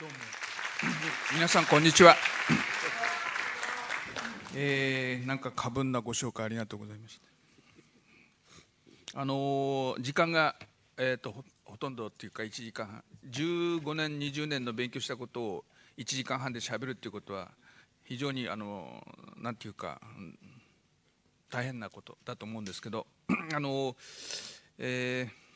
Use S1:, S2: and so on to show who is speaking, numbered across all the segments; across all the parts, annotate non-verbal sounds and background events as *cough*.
S1: どうも皆さんこんにちは、えー、なんか過分なご紹介ありがとうございましたあのー、時間が、えーと、とほとんどっていうか1時間半15年20年の勉強したことを1時間半でしゃべるっていうことは非常にあのー、なんていうか大変なことだと思うんですけどあのー、えー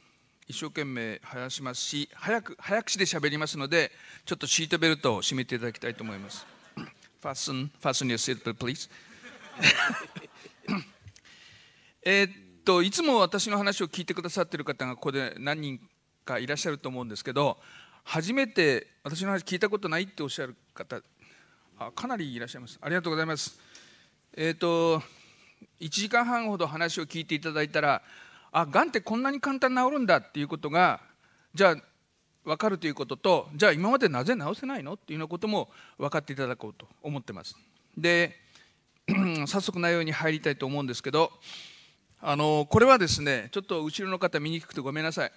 S1: 一生懸命話しますし早く早口で喋りますのでちょっとシートベルトを締めていただきたいと思います。ファスン、ファスン s t e n your seatbelt, please. *laughs* えっといつも私の話を聞いてくださっている方がここで何人かいらっしゃると思うんですけど初めて私の話聞いたことないっておっしゃる方あかなりいらっしゃいますありがとうございますえっ、と1時間半ほど話を聞いていただいたらあがんってこんなに簡単に治るんだっていうことがじゃあ分かるということとじゃあ今までなぜ治せないのっていうようなことも分かっていただこうと思ってます。で *clears throat* 早速内容に入りたいと思うんですけどあのこれはですねちょっと後ろの方見にくくてごめんなさい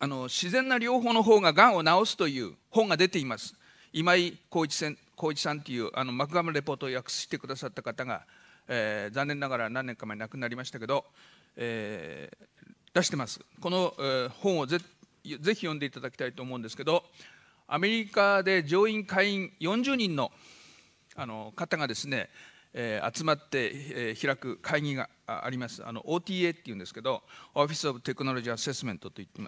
S1: あの自然な療法の方ががんを治すという本が出ています今井浩一さん浩一さんというあのマクガムレポートを訳してくださった方が、えー、残念ながら何年か前亡くなりましたけどえー、出してますこの、えー、本をぜぜひ読んでいただきたいと思うんですけどアメリカで上院下院40人のあの方がですね、えー、集まって、えー、開く会議がありますあの OTA っていうんですけど Office of Technology Assessment といって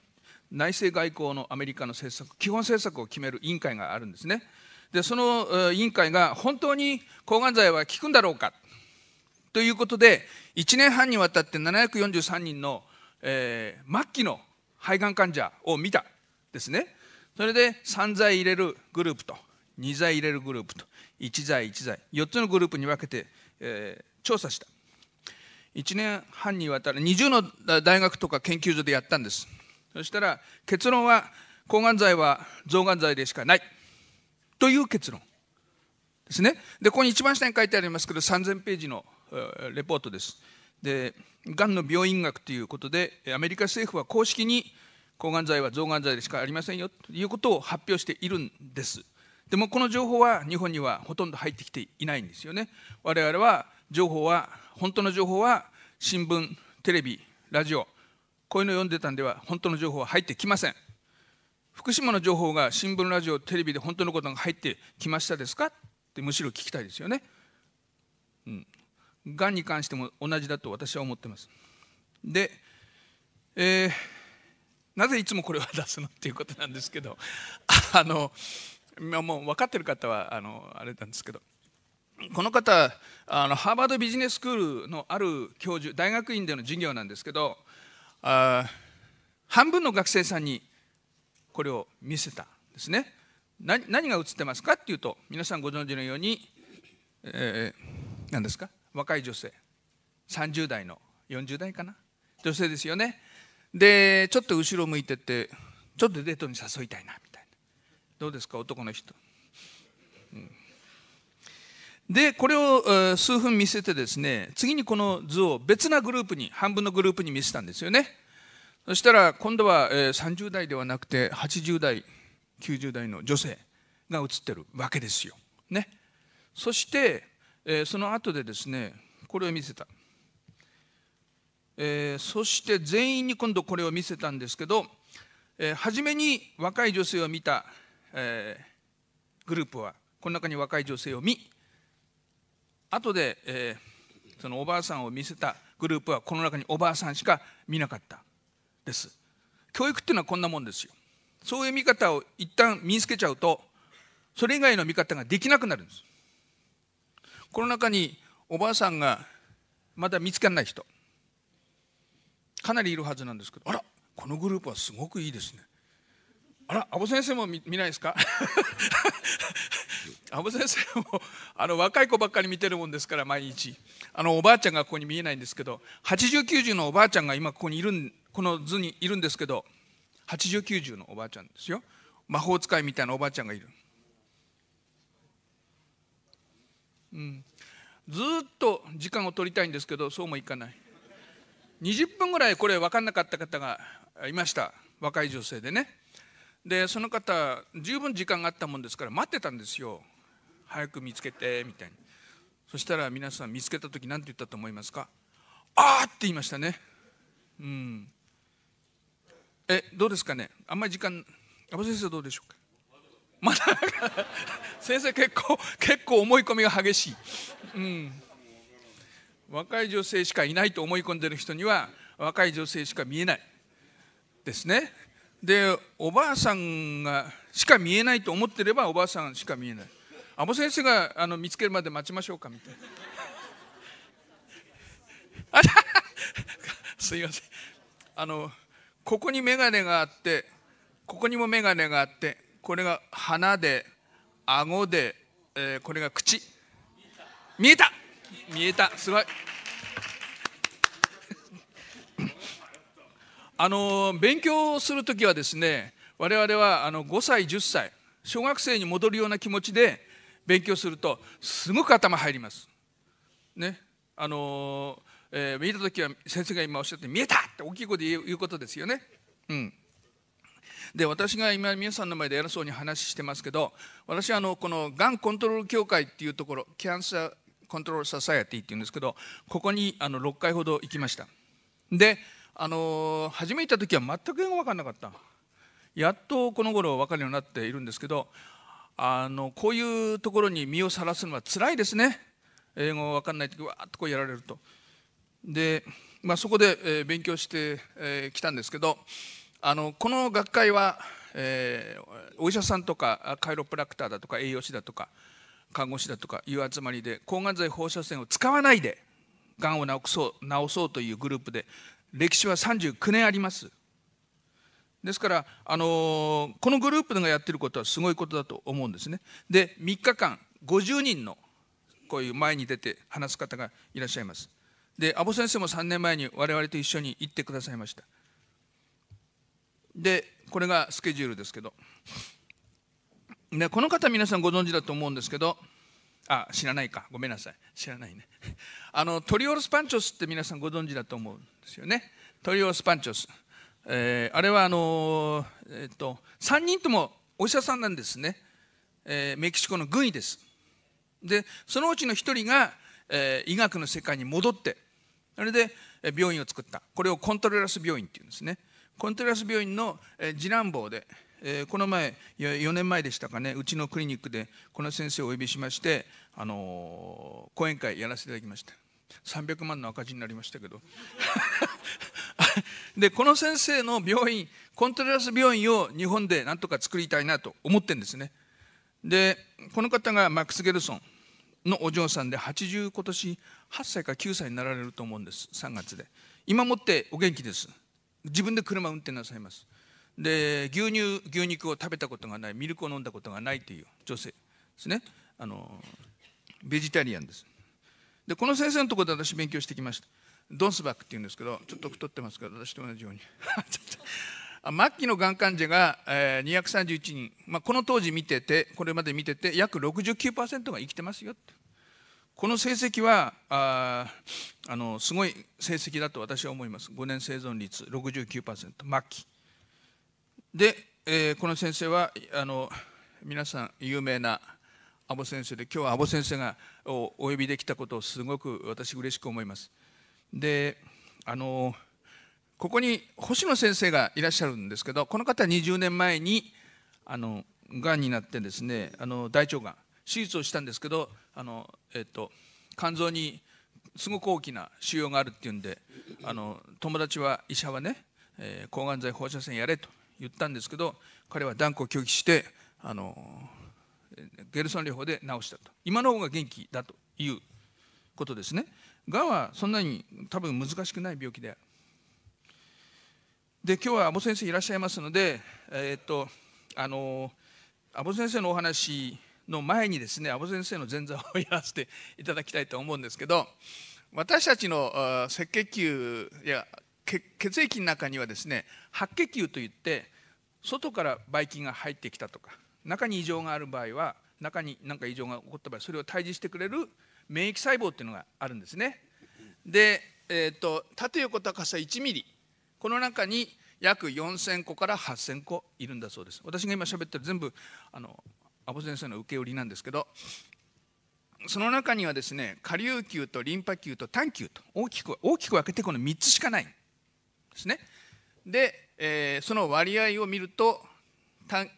S1: 内政外交のアメリカの政策基本政策を決める委員会があるんですねでその委員会が本当に抗がん剤は効くんだろうかということで1年半にわたって743人の、えー、末期の肺がん患者を見たですねそれで3剤入れるグループと2剤入れるグループと1剤1剤4つのグループに分けて、えー、調査した1年半にわたる20の大学とか研究所でやったんですそしたら結論は抗がん剤は増がん剤でしかないという結論ですねでここに一番下に書いてありますけど3000ページのレポートです。でがんの病院学ということでアメリカ政府は公式に抗がん剤は増がん剤でしかありませんよということを発表しているんです。でもこの情報は日本にはほとんど入ってきていないんですよね。我々は情報は本当の情報は新聞、テレビ、ラジオこういうのを読んでたんでは本当の情報は入ってきません。福島の情報が新聞、ラジオ、テレビで本当のことが入ってきましたですかってむしろ聞きたいですよね。うん、がんに関しても同じだと私は思ってます。で、えー、なぜいつもこれは出すのっていうことなんですけど *laughs* あのもう分かってる方はあのあれなんですけどこの方あのハーバードビジネススクールのある教授大学院での授業なんですけどあ半分の学生さんにこれを見せたんですね。何が映ってますかっていうと皆さんご存知のように、えー、何ですか若い女性30代の40代かな女性ですよねでちょっと後ろ向いてってちょっとデートに誘いたいなみたいなどうですか男の人、うん、でこれを数分見せてですね次にこの図を別なグループに半分のグループに見せたんですよねそしたら今度は30代ではなくて80代90代の女性が写ってるわけですよ、ね、そしてえー、その後でですねこれを見せた、えー、そして全員に今度これを見せたんですけど、えー、初めに若い女性を見た、えグループはこの中に若い女性を見後で、えそのおばあさんを見せたグループはこの中におばあさんしか見なかったです教育っていうのはこんなもんですよそういう見方を一旦身につけちゃうとそれ以外の見方ができなくなるんですこの中におばあさんがまだ見つからない人かなりいるはずなんですけどあらこのグループはすごくいいですねあら阿保先生も見ないですか阿保 *laughs* 先生もあの若い子ばっかり見てるもんですから毎日あのおばあちゃんがここに見えないんですけど8090のおばあちゃんが今ここにいるんこの図にいるんですけど8090のおばあちゃんですよ魔法使いみたいなおばあちゃんがいるうん、ずっと時間を取りたいんですけどそうもいかない20分ぐらいこれ分かんなかった方がいました若い女性でねでその方十分時間があったもんですから待ってたんですよ早く見つけてみたいにそしたら皆さん見つけた時何て言ったと思いますかああって言いましたねうんえどうですかねあんまり時間阿部先生どうでしょうかまだ先生結構結構思い込みが激しい、うん、若い女性しかいないと思い込んでる人には若い女性しか見えないですねでおばあさんがしか見えないと思ってればおばあさんしか見えない阿保先生があの見つけるまで待ちましょうかみたいな *laughs* すいませんあのここに眼鏡があってここにも眼鏡があってこれが鼻で顎で、えー、これが口見えた見えたすごい *laughs* あの勉強する時はですね我々はあの5歳10歳小学生に戻るような気持ちで勉強するとすごく頭入ります。ねあのえー、見た時は先生が今おっしゃって「見えた!」って大きい声で言うことですよね。うん、で私が今皆さんの前で偉そうに話してますけど私はあのこのがんコントロール協会っていうところキャンサーコントロール・ササエティっていうんですけどここにあの6回ほど行きましたであの初め行った時は全く英語分かんなかったやっとこの頃分かるようになっているんですけどあのこういうところに身をさらすのはつらいですね英語分かんない時わーっとこうやられるとで、まあ、そこで、え勉強してき、えたんですけどあのこの学会は、えー、お医者さんとかカイロプラクターだとか栄養士だとか看護師だとかいう集まりで抗がん剤放射線を使わないでがんを治そう治そうというグループで歴史は39年あります。ですから、あのこのグループがやってることはすごいことだと思うんですね。で3日間50人のこういう前に出て話す方がいらっしゃいます。で阿保先生も3年前に我々と一緒に行ってくださいました。でこれがスケジュールですけど、ね、この方皆さんご存知だと思うんですけどあ知らないかごめんなさい知らないね *laughs* あのトリオロスパンチョスって皆さんご存知だと思うんですよねトリオロスパンチョス、えー、あれはあのー、えっ、と3人ともお医者さんなんですね、えメキシコの軍医ですでそのうちの1人が、え医学の世界に戻ってそれで病院を作ったこれをコントロラス病院っていうんですねコントラス病院の次男坊で、えー、この前4年前でしたかねうちのクリニックでこの先生をお呼びしまして、あのー、講演会やらせていただきました300万の赤字になりましたけど *laughs* でこの先生の病院コントラス病院を日本でなんとか作りたいなと思ってるんですねでこの方がマックス・ゲルソンのお嬢さんで80今年8歳か9歳になられると思うんです3月で今もってお元気です自分で車運転なさいますで牛乳牛肉を食べたことがないミルクを飲んだことがないという女性ですねあのベジタリアンですでこの先生のところで私勉強してきましたドンスバックっていうんですけどちょっと太ってますから私と同じように *laughs* 末期のがん患者が、え231人、まあ、この当時見ててこれまで見てて約69%が生きてますよってこの成績はああのすごい成績だと私は思います5年生存率69%末期で、えー、この先生はあの皆さん有名な阿保先生で今日は阿保先生がお呼びできたことをすごく私嬉しく思いますであのここに星野先生がいらっしゃるんですけどこの方は20年前にあのがんになってですねあの大腸がん手術をしたんですけどあの、えっと、肝臓にすごく大きな腫瘍があるっていうんであの友達は医者はね、えー、抗がん剤放射線やれと言ったんですけど彼は断固拒否してあのゲルソン療法で治したと今の方が元気だということですねがんはそんなに多分難しくない病気であるで今日は阿保先生いらっしゃいますのでえー、っとあの阿保先生のお話の前にですね阿保先生の前座をやらせていただきたいと思うんですけど私たちの赤血球や血液の中にはですね白血球といって外からばい菌が入ってきたとか中に異常がある場合は中に何か異常が起こった場合それを退治してくれる免疫細胞っていうのがあるんですね。で、えーと、縦横高さ1ミリこの中に約4,000個から8,000個いるんだそうです私が今喋ってる全部あの阿保先生の受け売りなんですけどその中にはですね下流球とリンパ球と短球と大きく大きく分けてこの3つしかないんですね。で、えー、その割合を見ると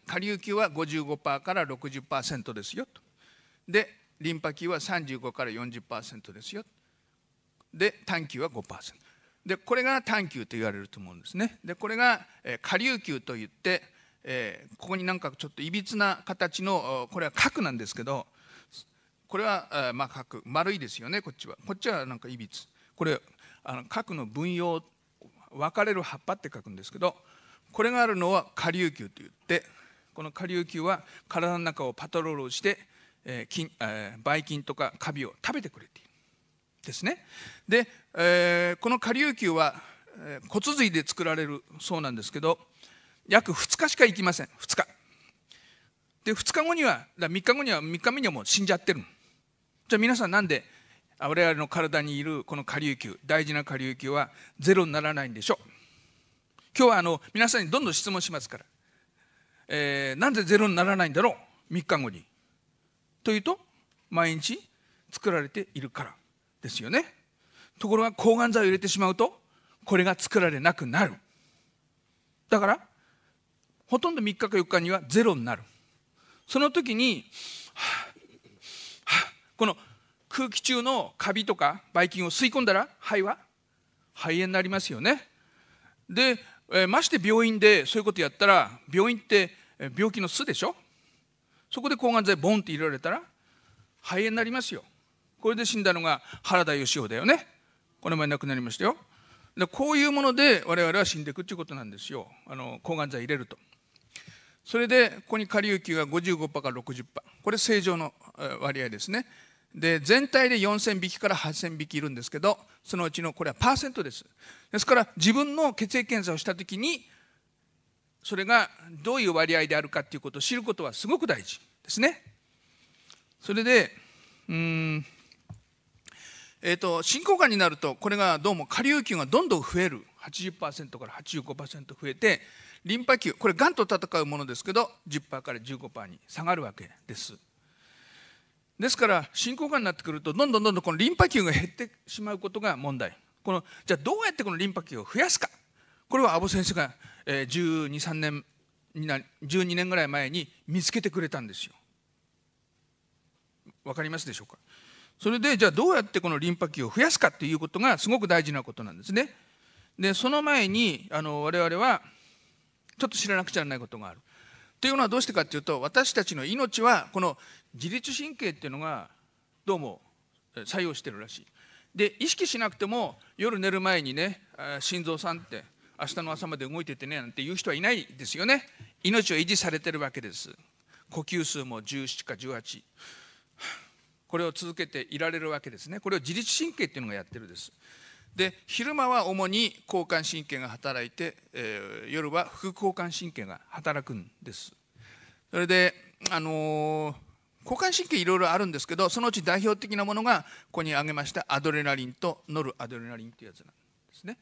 S1: 下流球は55%から60%ですよと。でリンパ球は35から40%ですよ。で短球は5%。でこれが短球と言われると思うんですね。でこれが下流球といってえー、ここになんかちょっといびつな形のこれは角なんですけどこれは、まあ、角丸いですよねこっちはこっちはなんかいびつこれあの核の分用分かれる葉っぱって書くんですけどこれがあるのは下流球といってこの下流球は体の中をパトロールして、えー菌えー、ばい菌とかカビを食べてくれているですねで、えー、この下流球は骨髄で作られるそうなんですけど約2日しか行きません2日で2日後にはだ3日後には3日目にはもう死んじゃってるじゃあ皆さんなんで我々の体にいるこの下流球大事な下流球はゼロにならないんでしょう今日はあの皆さんにどんどん質問しますから、えー、なんでゼロにならないんだろう3日後にというと毎日作られているからですよねところが抗がん剤を入れてしまうとこれが作られなくなるだからほとんど3日か4日にはゼロになるその時に、はこの空気中のカビとかばい菌を吸い込んだら肺は肺炎になりますよねで、えまして病院でそういうことやったら病院って病気の巣でしょそこで抗がん剤ボンって入れられたら肺炎になりますよこれで死んだのが原田義雄だよねこの前亡くなりましたよでこういうもので我々は死んでいくっていうことなんですよあの抗がん剤入れると。それでここに下流球が55%か60%これ正常の割合ですねで全体で4000匹から8000匹いるんですけどそのうちのこれはパーセントですですから自分の血液検査をした時にそれがどういう割合であるかっていうことを知ることはすごく大事ですねそれでうんえーと、と進行がんになるとこれがどうも下流球がどんどん増える80%から85%増えてリンパ球これがんと戦うものですけど10%から15%に下がるわけですですから進行がんになってくるとどんどんどんどんこのリンパ球が減ってしまうことが問題このじゃあどうやってこのリンパ球を増やすかこれは阿保先生が1 2 3年12年ぐらい前に見つけてくれたんですよ。わかりますでしょうかそれでじゃあどうやってこのリンパ球を増やすかっていうことがすごく大事なことなんですね。でその前にあの我々はちょっと知らなくちゃならないことがある。というのはどうしてかというと私たちの命はこの自律神経っていうのがどうも作用しているらしい。で意識しなくても夜寝る前にね心臓さんって明日の朝まで動いててねなんて言う人はいないですよね命を維持されてるわけです呼吸数も17か18これを続けていられるわけですねこれを自律神経っていうのがやってるんですで昼間は主に交感神経が働いて、えー、夜は副交感神経が働くんですそれで、あのー、交感神経いろいろあるんですけどそのうち代表的なものがここに挙げましたアドレナリンとノルアドレナリンっていうやつなんですね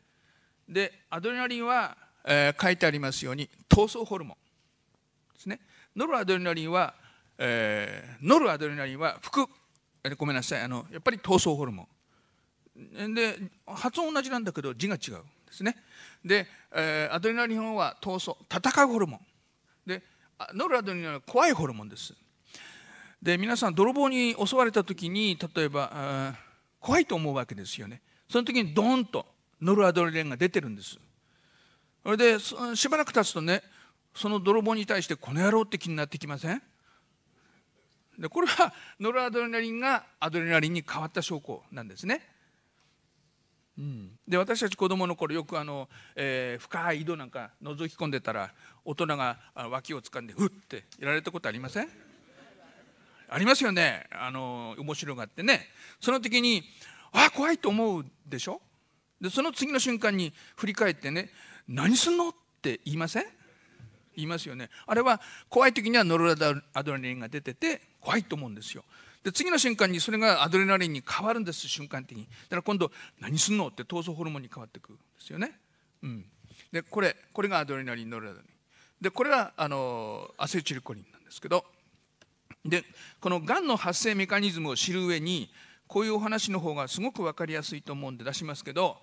S1: でアドレナリンは、えー、書いてありますように闘争ホルモンですねノルアドレナリンは、えー、ノルアドレナリンは副ごめんなさいあのやっぱり闘争ホルモンで発音同じなんだけど字が違うんですねで、えー、アドレナリンは闘争戦うホルモンでノルアドレナリンは怖いホルモンですで皆さん泥棒に襲われた時に例えば怖いと思うわけですよねその時にドーンとノルアドレナリンが出てるんですそれでしばらく経つとねその泥棒に対してこの野郎って気になってきませんでこれはノルアドレナリンがアドレナリンに変わった証拠なんですね。うん、で私たち子供の頃よくあの、えー、深い井戸なんか覗き込んでたら大人が脇を掴んでふってやられたことありませんありますよねあの面白がってねその時にあ怖いと思うでしょでその次の瞬間に振り返ってね何すんのって言いません言いますよねあれは怖い時にはノルアドレナリンが出てて怖いと思うんですよで次の瞬間にそれがアドレナリンに変わるんです瞬間的にだから今度何すんのって闘争ホルモンに変わってくんですよね、うん、でこれこれがアドレナリンノルアドレナリンでこれはあのアセチルコリンなんですけどでこのがんの発生メカニズムを知る上にこういうお話の方がすごく分かりやすいと思うんで出しますけど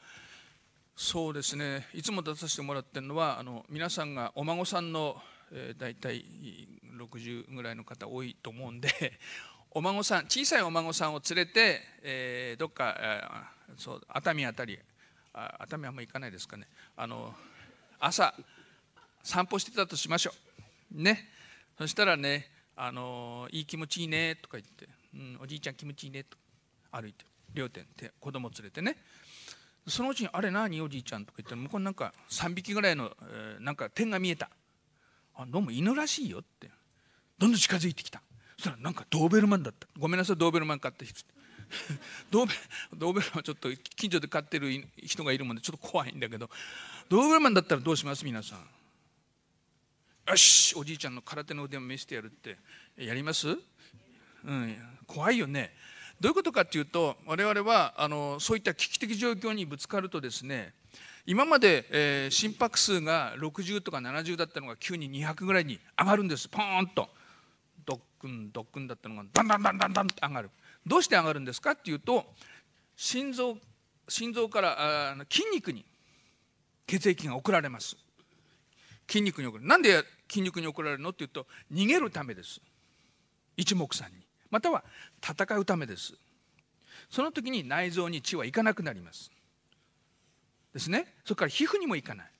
S1: そうですねいつも出させてもらってるのはあの皆さんがお孫さんの、えー、大体60ぐらいの方多いと思うんでお孫さん小さいお孫さんを連れて、えー、どっか、えー、そう熱海あたりあ熱海はまり行かないですかねあの朝散歩してたとしましょうねそしたらねあのいい気持ちいいねとか言って、うん、おじいちゃん気持ちいいねと歩いて両手で子供連れてねそのうちに「あれ何おじいちゃん」とか言って向こうになんか3匹ぐらいの、えー、なんか点が見えたあどうも犬らしいよってどんどん近づいてきたそしたらなんかドーベルマンだったごめんなさいドーベルマン買ってきてドーベドーベルマンちょっと近所で飼ってる人がいるもんでちょっと怖いんだけどドーベルマンだったらどうします皆さんよしおじいちゃんの空手の腕を見せてやるってやります、うん、怖いよねどういうことかっていうと我々はあのそういった危機的状況にぶつかるとですね今まで、えー、心拍数が60とか70だったのが急に200ぐらいに上がるんですポーンと君ドックだったのがだんだんだんだんだんって上がるどうして上がるんですかっていうと心臓心臓からあ筋肉に血液が送られます筋肉に送るなんで筋肉に送られるのっていうと逃げるためです一目散にまたは戦うためですその時に内臓に血はいかなくなりますですねそれから皮膚にもいかない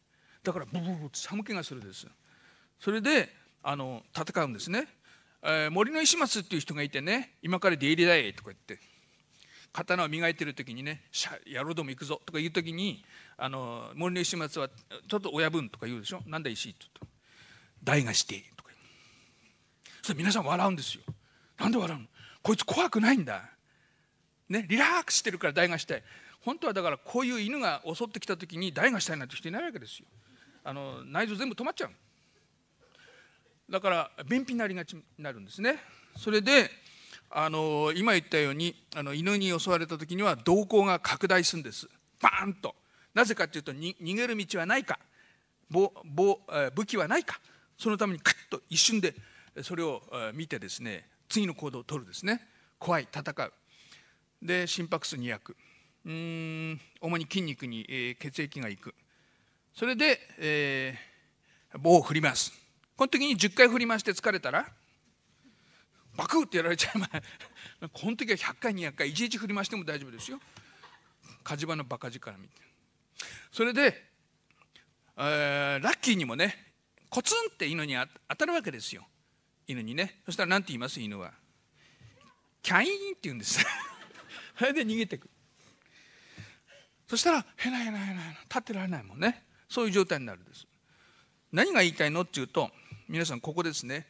S1: だからブブブ寒気がするですそれであの戦うんですねえー、森の石松っていう人がいてね今から出入りだいとか言って刀を磨いてる時にね「野郎ども行くぞ」とか言う時にあの森の石松は「ちょっと親分」とか言うでしょ「なんだ石」と「代がして」とかそれ皆さん笑うんですよ。なんで笑うのこいつ怖くないんだ。ね、リラックスしてるから代がしたい。本当はだからこういう犬が襲ってきた時に代がしたいなんて人いないわけですよ。あの内臓全部止まっちゃうだから便秘になりがちになるんですねそれであの今言ったようにあの犬に襲われた時には瞳孔が拡大するんですバーンとなぜかというと逃げる道はないかぼぼ武器はないかそのためにクッと一瞬でそれを見てですね次の行動を取るですね怖い戦うで心拍数200うーん主に筋肉に、えー、血液がいくそれで、えー、棒を振りますこの時に10回振り回して疲れたらバクってやられちゃいま *laughs* この時は100回200回いちいち振り回しても大丈夫ですよ火事場のバカ力みたそれで、えー、ラッキーにもねコツンって犬に当たるわけですよ犬にねそしたら何て言います犬はキャインって言うんです *laughs* それで逃げてくそしたらへなへなへなへな立ってられないもんねそういう状態になるんです何が言いたいのっていうと皆さんここですね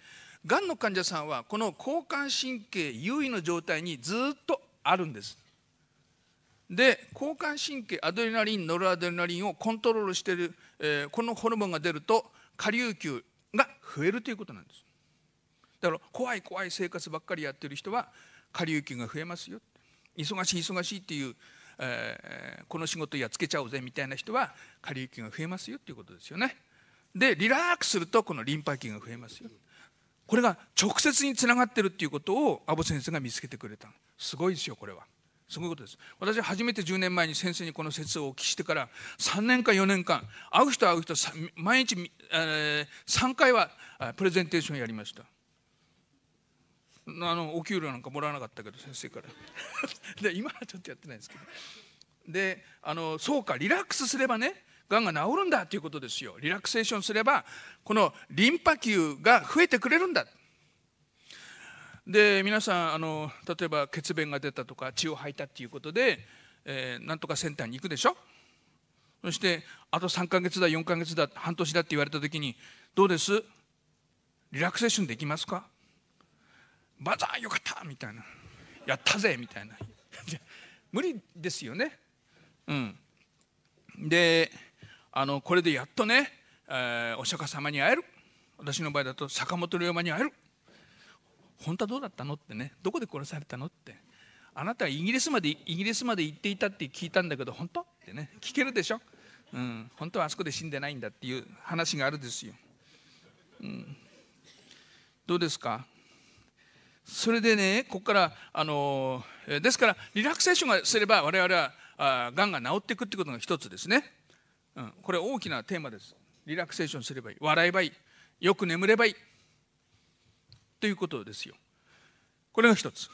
S1: がんの患者さんはこの交感神経優位の状態にずっとあるんですで交感神経アドレナリンノルアドレナリンをコントロールしている、えー、このホルモンが出ると下流球が増えるということなんですだから怖い怖い生活ばっかりやってる人は下流球が増えますよ忙しい忙しいっていう、えー、この仕事やっつけちゃおうぜみたいな人は下流球が増えますよっていうことですよねでリラックスするとこのリンパ球が増えますよこれが直接につながってるっていうことを阿保先生が見つけてくれたすごいですよこれはすごいことです私初めて10年前に先生にこの説をお聞きしてから3年か4年間会う人会う人毎日、え3回はプレゼンテーションやりましたあのお給料なんかもらわなかったけど先生から *laughs* で今はちょっとやってないんですけどであのそうかリラックスすればねがんが治るんだということですよリラクセーションすればこのリンパ球が増えてくれるんだで皆さんあの例えば血便が出たとか血を吐いたっていうことで、えー、なんとかセンターに行くでしょそしてあと3ヶ月だ4ヶ月だ半年だって言われた時にどうですリラクセーションできますかバザーよかったみたいなやったぜみたいな無理ですよねうんであのこれでやっとね、えー、お釈迦様に会える私の場合だと坂本龍馬に会える本当はどうだったのってねどこで殺されたのってあなたはイギリスまでイギリスまで行っていたって聞いたんだけど本当ってね聞けるでしょ、うん、本当はあそこで死んでないんだっていう話があるですよ、うん、どうですかそれでねここからあのですからリラクセーションがすれば我々はあがんが治っていくってことが一つですねうん、これ大きなテーマですリラクセーションすればいい笑えばいいよく眠ればいいということですよこれが一つち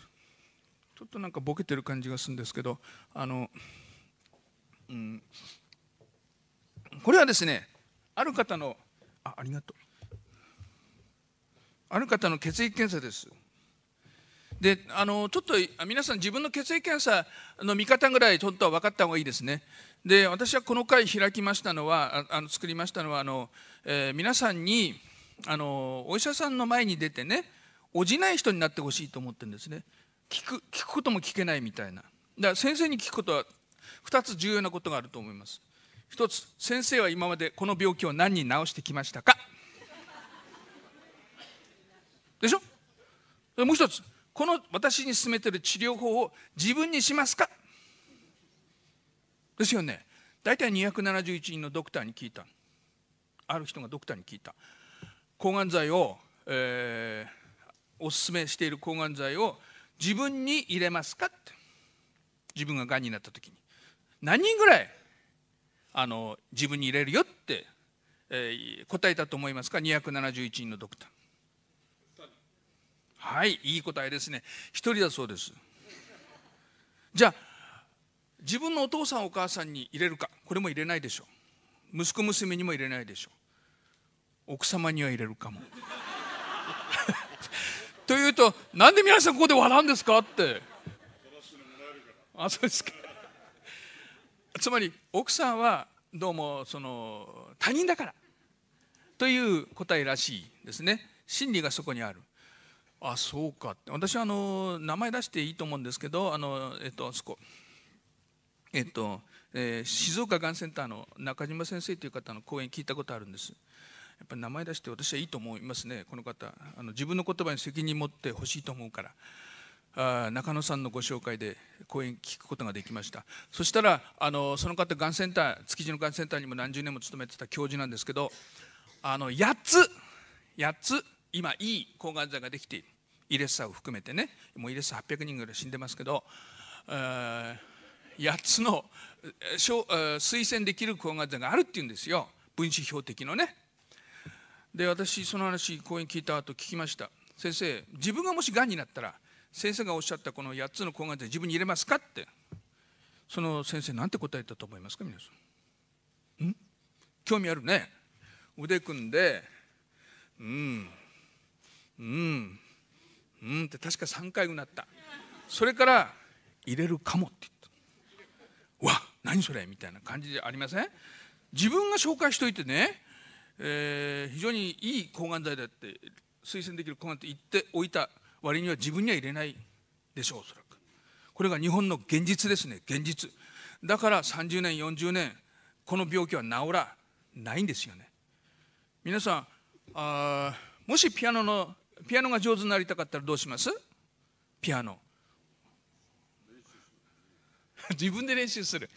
S1: ょっとなんかボケてる感じがするんですけどあの、うん、これはですねある方のあありがとうある方の血液検査ですであのちょっと皆さん自分の血液検査の見方ぐらいちょっと分かった方がいいですねで私はこの回開きましたのはあの作りましたのはあの、えー、皆さんにあのお医者さんの前に出てねおじない人になってほしいと思ってるんですね聞く聞くことも聞けないみたいなだから先生に聞くことは2つ重要なことがあると思います1つ先生は今までこの病気を何人治してきましたかでしょもう1つこの私に勧めてる治療法を自分にしますかですよね大体271人のドクターに聞いたある人がドクターに聞いた抗がん剤を、えー、おすすめしている抗がん剤を自分に入れますかって自分ががんになった時に何人ぐらいあの自分に入れるよって、えー、答えたと思いますか271人のドクターはいいい答えですね一人だそうですじゃあ自分のお父さんお母さんに入れるかこれも入れないでしょう息子娘にも入れないでしょう奥様には入れるかも *laughs* というとなんで皆さんここで笑うんですかってあそうですかつまり奥さんはどうもその他人だからという答えらしいですね真理がそこにあるあそうかって私はあの名前出していいと思うんですけどあのえっとあそこえっとえー、静岡がんセンターの中島先生という方の講演聞いたことあるんです。やっぱり名前出して私はいいと思いますね、この方、あの自分の言葉に責任持ってほしいと思うから、あ中野さんのご紹介で講演聞くことができました、そしたら、あのその方、がんセンター、築地のがんセンターにも何十年も勤めてた教授なんですけど、あの8つ、8つ、今、いい抗がん剤ができている、イレッサを含めてね、もうイレッサ800人ぐらい死んでますけど、えー8つの推薦できる講学があるっていうんですよ分子標的のねで私その話講演聞いた後聞きました先生自分がもしがんになったら先生がおっしゃったこの8つの抗がん剤自分に入れますかってその先生なんて答えたと思いますか皆さんん興味あるね腕組んでうんうんうんって確か3回うなったそれから入れるかもって言っわ何それみたいな感じじゃありません自分が紹介しといてね、えー、非常にいい抗がん剤だって推薦できる抗がんって言っておいた割には自分には入れないでしょうおそらくこれが日本の現実ですね現実だから30年40年この病気は治らないんですよね皆さんあもしピアノのピアノが上手になりたかったらどうしますピアノ *laughs* 自分で練習する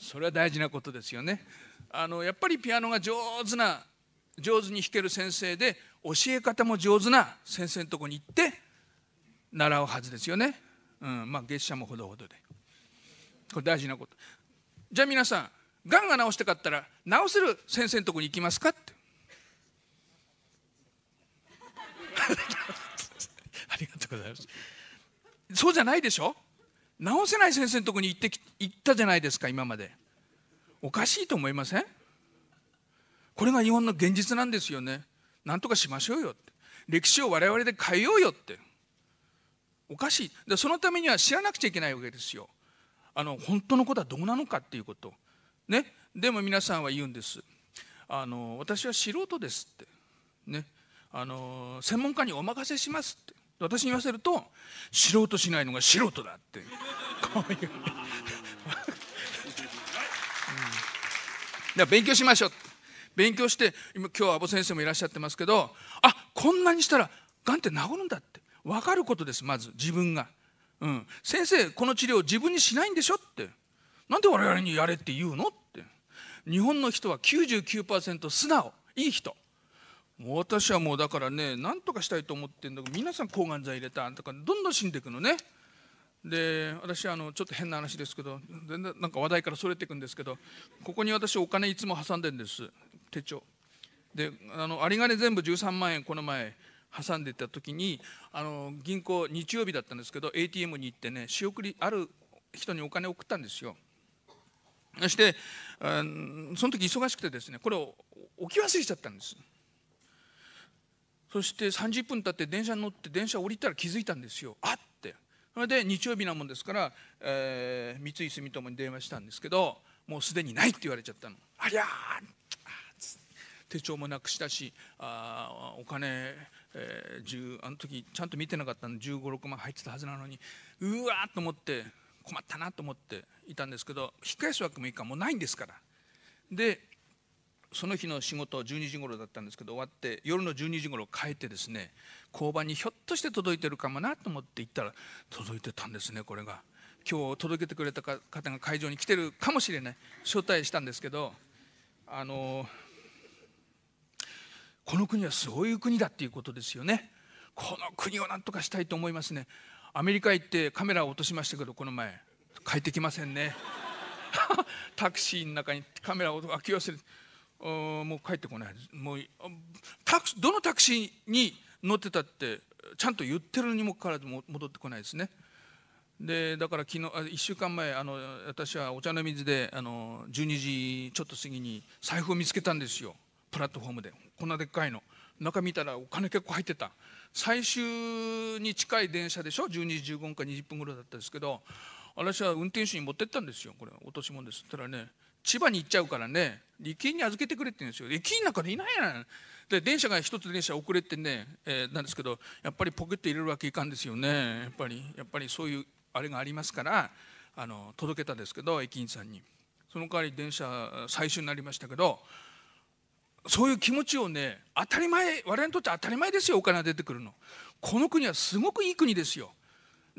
S1: それは大事なことですよねあのやっぱりピアノが上手な上手に弾ける先生で教え方も上手な先生のとこに行って習うはずですよね、うんまあ、月謝もほどほどでこれ大事なことじゃあ皆さんがんが治したかったら治せる先生のとこに行きますかって *laughs* ありがとうございますそうじゃないでしょ直せない先生のとこに行って行ったじゃないですか今までおかしいと思いませんこれが日本の現実なんですよねなんとかしましょうよって歴史を我々で変えようよっておかしいでそのためには知らなくちゃいけないわけですよあの本当のことはどうなのかっていうことねでも皆さんは言うんですあの私は素人ですってねあの専門家にお任せしますって私に言わせると素人しないのが素人だってこういううん、勉強しましょう勉強して今今日阿保先生もいらっしゃってますけどあこんなにしたらがんって治るんだって分かることですまず自分が、うん、先生この治療自分にしないんでしょってなんで我々にやれって言うのって日本の人は99%素直いい人もう私はもうだからね何とかしたいと思ってんだけど皆さん抗がん剤入れたとかどんどん死んでいくのねで私はあのちょっと変な話ですけど全然なんか話題からそれていくんですけどここに私お金いつも挟んでるんです手帳であの有り金全部13万円この前挟んでた時にあの銀行日曜日だったんですけど ATM に行ってね仕送りある人にお金送ったんですよそしてその時忙しくてですねこれを置き忘れちゃったんですそして30分経って電車に乗って電車降りたら気づいたんですよあってそれで日曜日なもんですから、えー、三井住友に電話したんですけどもうすでにないって言われちゃったのありゃ手帳もなくしたしあお金、えー、あの時ちゃんと見てなかったの1 5 6万入ってたはずなのにうわーと思って困ったなと思っていたんですけど引っ返すわけもいいかもうないんですからでその日の仕事12時頃だったんですけど終わって夜の12時頃帰ってですね交番にひょっとして届いてるかもなと思って行ったら届いてたんですねこれが今日届けてくれた方が会場に来てるかもしれない招待したんですけどあのこの国はそういう国だっていうことですよねこの国をなんとかしたいと思いますねアメリカ行ってカメラを落としましたけどこの前帰ってきませんね *laughs* タクシーの中にカメラを開き忘れて。もう帰ってこないもうタクどのタクシーに乗ってたってちゃんと言ってるにもかかわらず戻ってこないですねでだから昨日1週間前あの私はお茶の水であの12時ちょっと過ぎに財布を見つけたんですよプラットフォームでこんなでっかいの中見たらお金結構入ってた最終に近い電車でしょ12時15分か20分ぐらいだったんですけど私は運転手に持ってったんですよこれ落とし物ですそたらね千葉に行っちゃうからね駅員に預けてくれって言うんですよ駅員なんかいないやんで電車が一つ電車遅れてね、えー、なんですけどやっぱりポケット入れるわけいかんですよねやっぱりやっぱりそういうあれがありますからあの届けたんですけど駅員さんにその代わり電車最終になりましたけどそういう気持ちをね当たり前我々にとって当たり前ですよお金が出てくるのこの国はすごくいい国ですよ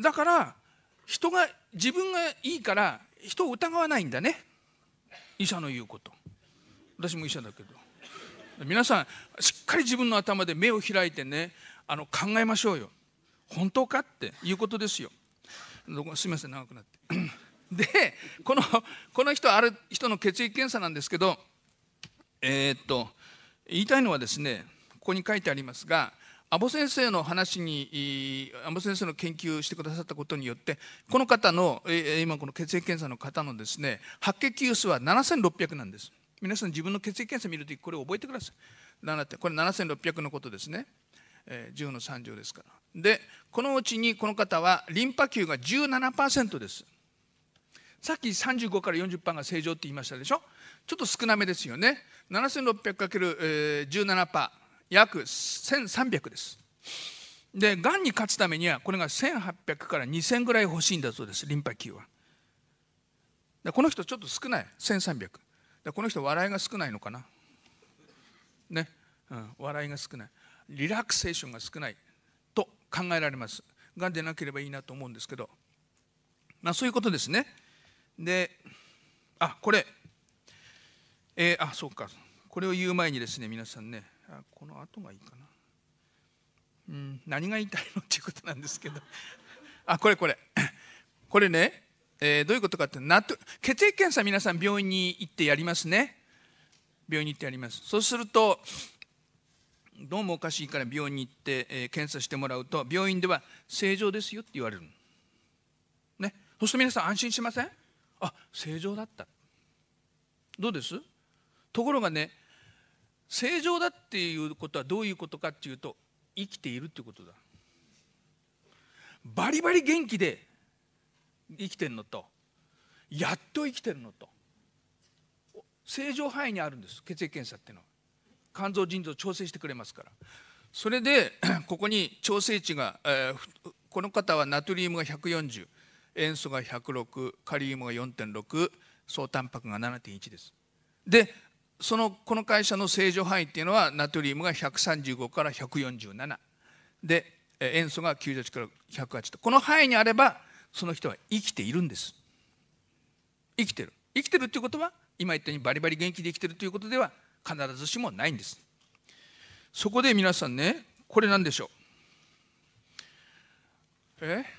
S1: だから人が自分がいいから人を疑わないんだね医者の言うこと私も医者だけど皆さんしっかり自分の頭で目を開いてねあの考えましょうよ本当かっていうことですよすみません長くなって *clears throat* でこのこの人ある人の血液検査なんですけどえー、っと言いたいのはですねここに書いてありますが阿保先生の話に阿保先生の研究してくださったことによってこの方の今この血液検査の方のですね白血球数は7600なんです皆さん自分の血液検査を見るときこれ覚えてくださいこれ7600のことですね10の3乗ですからでこのうちにこの方はリンパ球が17%ですさっき35から40%が正常って言いましたでしょちょっと少なめですよね 7600×17% 約1300です。で、がんに勝つためには、これが1800から2000ぐらい欲しいんだそうです、リンパ球は。でこの人、ちょっと少ない、1300。でこの人、笑いが少ないのかな。ね、うん、笑いが少ない。リラクセーションが少ないと考えられます。がんでなければいいなと思うんですけど、まあ、そういうことですね。で、あこれ、えー、あそうか、これを言う前にですね、皆さんね。あこの後がいいかな、うん、何が言いたいのっていうことなんですけどあこれこれこれね、えー、どういうことかってなと血液検査皆さん病院に行ってやりますね病院に行ってやりますそうするとどうもおかしいから病院に行って、えー、検査してもらうと病院では正常ですよって言われるねそうすると皆さん安心しませんあ正常だったどうですところがね正常だっていうことはどういうことかっていうと生きているっていうことだバリバリ元気で生きてるのとやっと生きてるのと正常範囲にあるんです血液検査っていうのは肝臓腎臓調整してくれますからそれで *clears throat* ここに調整値が、えー、この方はナトリウムが140塩素が106カリウムが4.6総タンパクが7.1ですでそのこの会社の正常範囲っていうのはナトリウムが135から147で塩素が98から108とこの範囲にあればその人は生きているんです生きてる生きてるっていうことは今言ったようにバリバリ元気で生きてるということでは必ずしもないんですそこで皆さんねこれ何でしょうえっ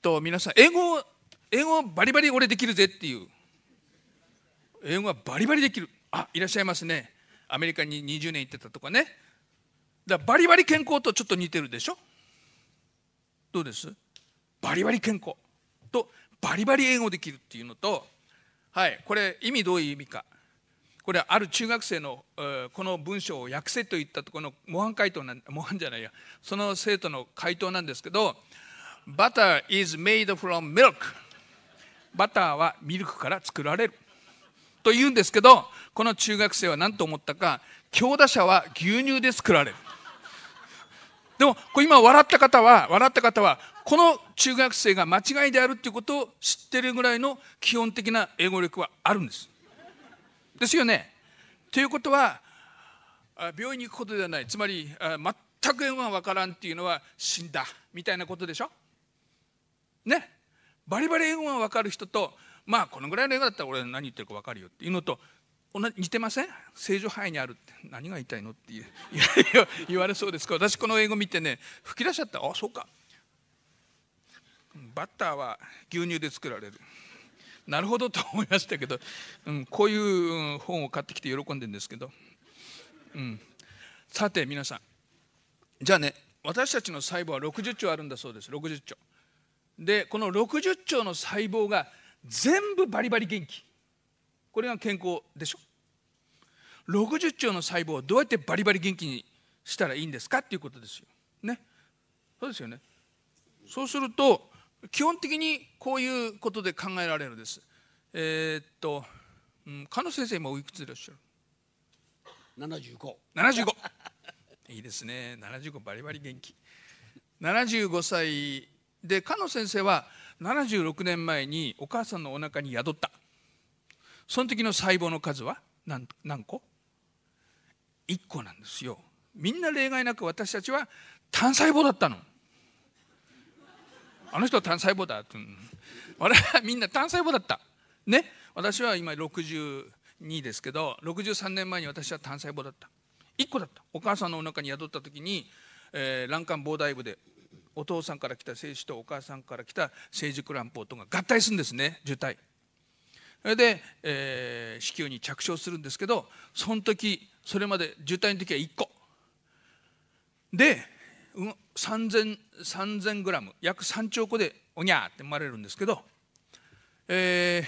S1: と皆さん英語英語バリバリ俺できるぜっていう英語はバリバリできるあいらっしゃいますねアメリカに20年行ってたとかねだバリバリ健康とちょっと似てるでしょどうですバリバリ健康とバリバリ英語できるっていうのとはいこれ意味どういう意味かこれある中学生のこの文章を訳せといったとこの模範回答なん模範じゃないやその生徒の回答なんですけど「Butter is made from milk」バターはミルクから作られると言うんですけどこの中学生は何と思ったか強打者は牛乳で作られるでもこれ今笑った方は笑った方はこの中学生が間違いであるっていうことを知ってるぐらいの基本的な英語力はあるんです。ですよね。ということは病院に行くことではないつまり全く英語が分からんっていうのは死んだみたいなことでしょねバリバリ英語が分かる人とまあこのぐらいの映画だったら俺何言ってるか分かるよっていうのと似てません正常範囲にあるって何が言いたいのって *laughs* 言われそうですけど私この英語見てね吹き出しちゃったあそうかバッターは牛乳で作られるなるほどと思いましたけど、うん、こういう本を買ってきて喜んでるんですけど、うん、さて皆さんじゃあね私たちの細胞は60兆あるんだそうです60兆でこの60兆の細胞が全部バリバリ元気これが健康でしょ60兆の細胞をどうやってバリバリ元気にしたらいいんですかっていうことですよ。ね、そうですよねそうすると基本的にこういうことで考えられるんです。えー、っと、うん、加野先生もおいくついらっしゃる75 75いいですね75バリバリ元気75歳で加野先生は76年前にお母さんのお腹に宿ったその時の細胞の数は何何個 ?1 個なんですよみんな例外なく私たちは単細胞だったのあの人は単細胞だって、うん、我々はみんな単細胞だったね私は今62ですけど63年前に私は単細胞だった1個だったお母さんのお腹に宿った時に、えー、卵管膨大部でお父さんから来た精子とお母さんから来た成熟卵胞とが合体するんですね受胎それで、えー、子宮に着床するんですけどその時それまで受胎の時は1個で3000 3000グラム約3兆個でおにゃーって生まれるんですけど、え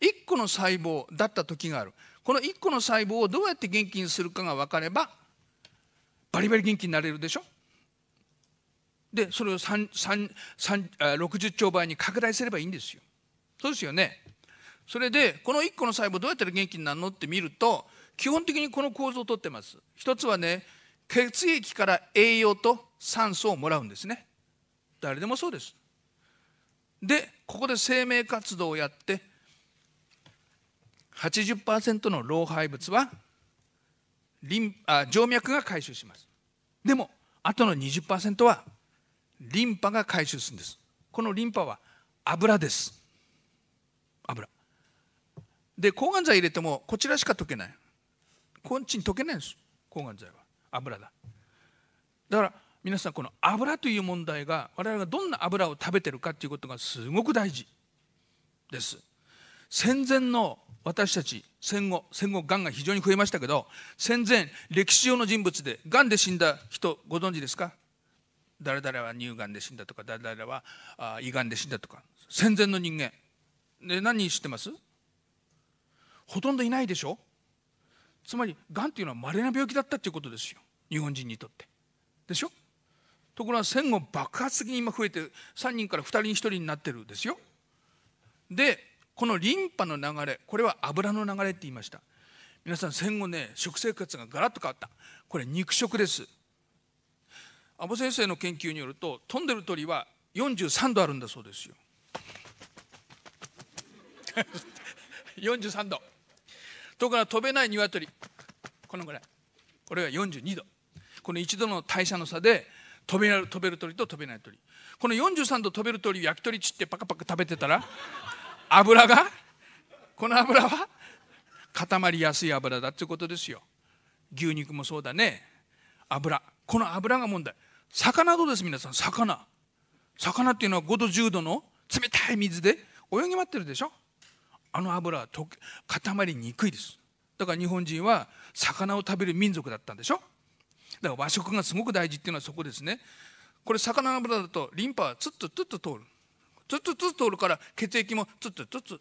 S1: ー、1個の細胞だった時があるこの1個の細胞をどうやって元気にするかが分かればバリバリ元気になれるでしょでそれを60兆倍に拡大すればいいんですよそうですよねそれでこの1個の細胞どうやったら元気になるのって見ると基本的にこの構造をとってます一つはね血液から栄養と酸素をもらうんですね誰でもそうですでここで生命活動をやって80%の老廃物はリンあ静脈が回収しますでもあの20%はリンパが回収するんですこのリンパは油です油で抗がん剤入れてもこちらしか溶けないこっちに溶けないんです抗がん剤は油だだから皆さんこの油という問題が我々がどんな油を食べてるかということがすごく大事です戦前の私たち戦後戦後がんが非常に増えましたけど戦前歴史上の人物でがんで死んだ人ご存知ですか誰々は乳がんで死んだとか誰々は胃がんで死んだとか戦前の人間で何人知ってますほとんどいないでしょつまりがんっていうのはまれな病気だったっていうことですよ日本人にとってでしょところが戦後爆発的に今増えて3人から2人に1人になってるんですよでこのリンパの流れこれは油の流れって言いました皆さん戦後ね食生活がガラッと変わったこれ肉食です阿保先生の研究によると飛んでる鳥は43度あるんだそうですよ43 *laughs* 度ところが飛べない鶏このぐらいこれは42度この1度の代謝の差で飛べる飛べる鳥と飛べない鳥この43度飛べる鳥焼き鳥ちってパカパカ食べてたら油がこの油は固まりやすい油だっていうことですよ牛肉もそうだね油この油が問題魚どうです皆さん魚魚っていうのは5度10度の冷たい水で泳ぎ回ってるでしょあの油はと固まりにくいですだから日本人は魚を食べる民族だったんでしょだから和食がすごく大事っていうのはそこですねこれ魚の油だとリンパはツッッツッと通るツッッツッと通るから血液もツッッツッッ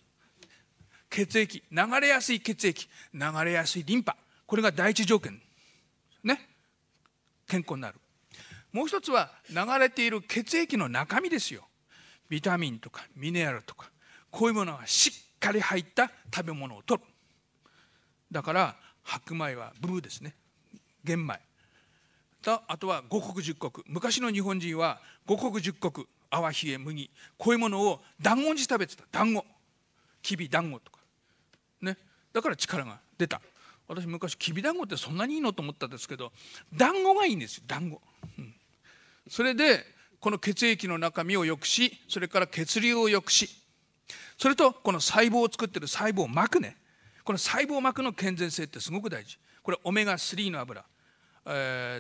S1: 血液流れやすい血液流れやすいリンパこれが第一条件ね健康になるもう一つは流れている血液の中身ですよビタミンとかミネラルとかこういうものがしっかり入った食べ物をとるだから白米はブーですね玄米とあとは五穀十穀昔の日本人は五穀十穀泡冷え麦こういうものを団子にして食べてた団子きび団子とかねだから力が出た私昔きびだんごってそんなにいいのと思ったんですけど団子がいいんですよ団子、うん、それでこの血液の中身を良くしそれから血流を良くしそれとこの細胞を作ってる細胞膜ねこの細胞膜の健全性ってすごく大事これオメガ3の油、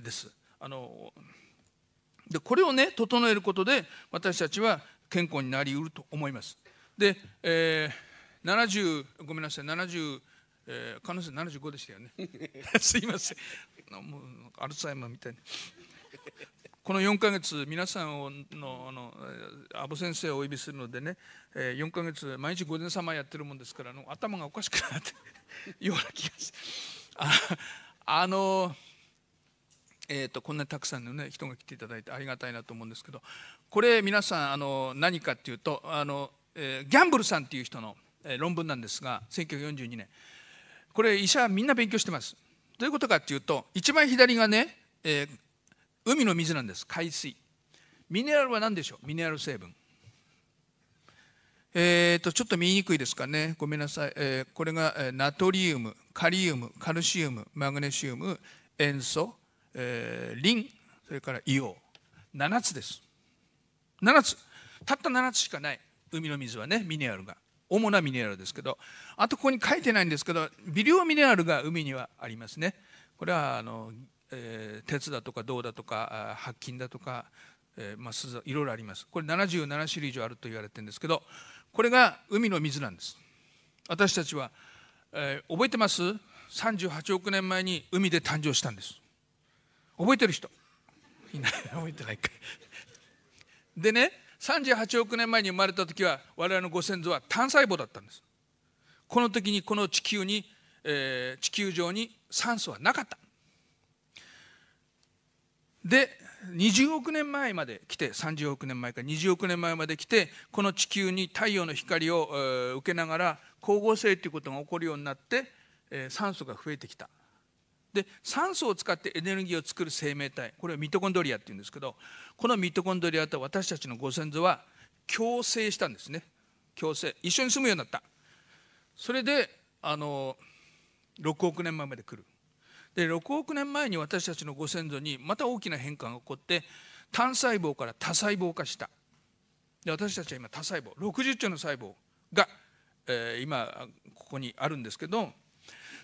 S1: ですあのでこれをね整えることで私たちは健康になりうると思いますで、えー、70ごめんなさい70えー、可能性75でしたよね *laughs* すいませんもうアルツハイマーみたいにこの4ヶ月皆さんをのあの阿保先生をお呼びするのでね4ヶ月毎日午前様やってるもんですから頭がおかしくなってような気がしてあのえーと、こんなにたくさんの、ね、人が来ていただいてありがたいなと思うんですけどこれ皆さんあの何かっていうとあの、えー、ギャンブルさんっていう人の、え論文なんですが1942年これ医者みんな勉強してます。どういうことかっていうと一番左がね、えー海の水なんです海水ミネラルは何でしょうミネラル成分えーと、とちょっと見にくいですかねごめんなさい、えー、これがナトリウムカリウムカルシウムマグネシウム塩素、えー、リンそれから硫黄7つです7つたった7つしかない海の水はねミネラルが主なミネラルですけどあとここに書いてないんですけど微量ミネラルが海にはありますねこれはあのえー、鉄だとか銅だとか白金だとか、えーまあ、いろいろありますこれ77種類以上あると言われてるんですけどこれが海の水なんです私たちは、えー、覚えてます38億年前に海で誕生したんです覚えてる人いない *laughs* 覚えてないかでね38億年前に生まれた時は我々のご先祖は単細胞だったんですこの時にこの地球に、えー、地球上に酸素はなかったで20億年前まで来て30億年前から20億年前まで来てこの地球に太陽の光を、受けながら光合成ということが起こるようになって、え酸素が増えてきたで酸素を使ってエネルギーを作る生命体これはミトコンドリアっていうんですけどこのミトコンドリアと私たちのご先祖は共生したんですね共生一緒に住むようになったそれであの6億年前まで来るで6億年前に私たちのご先祖にまた大きな変化が起こって単細胞から多細胞化したで私たちは今多細胞60兆の細胞が、えー、今ここにあるんですけど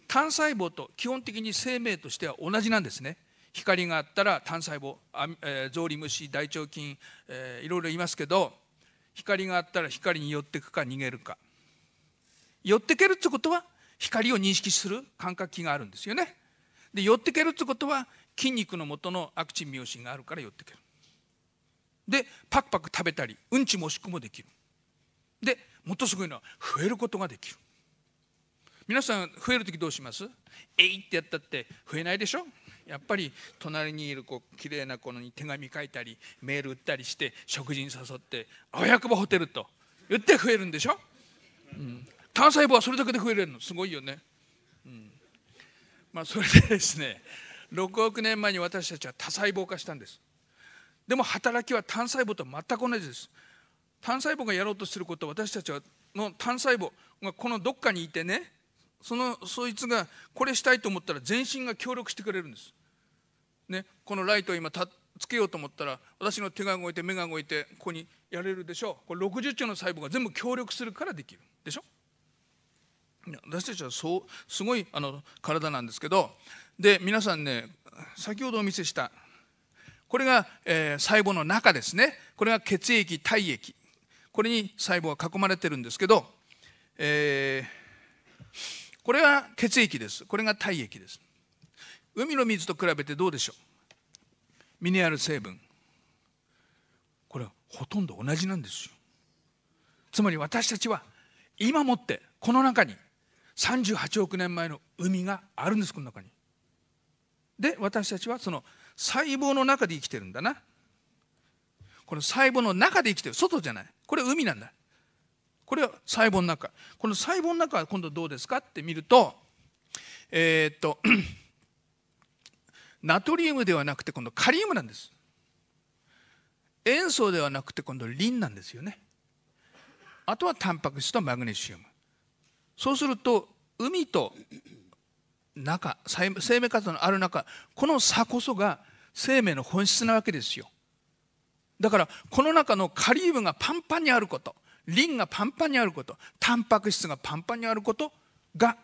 S1: 単細胞と基本的に生命としては同じなんですね光があったら単細胞あ、えゾウリムシ大腸菌、えー、いろいろいますけど光があったら光に寄っていくか逃げるか寄ってけるってことは光を認識する感覚器があるんですよねで寄ってけるってことは筋肉の元のアクチンミオシンがあるから寄ってけるでパクパク食べたりうんちもおしくもできるでもっとすごいのは増えることができる皆さん増える時どうしますえいってやったって増えないでしょやっぱり隣にいるこう綺麗な子に手紙書いたりメール打ったりして食事に誘って「青役場ホテル」と言って増えるんでしょ、うん、単細胞はそれだけで増えれるのすごいよね、うん、まあ、それでですね6 *laughs* 億年前に私たちは多細胞化したんですでも働きは単細胞と全く同じです単細胞がやろうとすること私たちはの単細胞がこのどっかにいてねそのそいつがこれしたいと思ったら全身が協力してくれるんです、ね、このライトを今つけようと思ったら私の手が動いて目が動いてここにやれるでしょうこれ60兆の細胞が全部協力するからできるでしょ私たちはそうすごいあの体なんですけどで皆さんね先ほどお見せしたこれが、えー、細胞の中ですねこれが血液体液これに細胞が囲まれてるんですけど、えー、これが血液ですこれが体液です海の水と比べてどうでしょうミネラル成分これはほとんど同じなんですよつまり私たちは今もってこの中に38億年前の海があるんですこの中に。で私たちはその細胞の中で生きてるんだな。この細胞の中で生きてる外じゃないこれ海なんだこれは細胞の中この細胞の中は今度どうですかって見るとえー、っと *clears throat* ナトリウムではなくて今度カリウムなんです塩素ではなくて今度リンなんですよねあとはタンパク質とマグネシウムそうすると海と中生命活動のある中この差こそが生命の本質なわけですよだからこの中のカリウムがパンパンにあることリンがパンパンにあることタンパク質がパンパンにあることが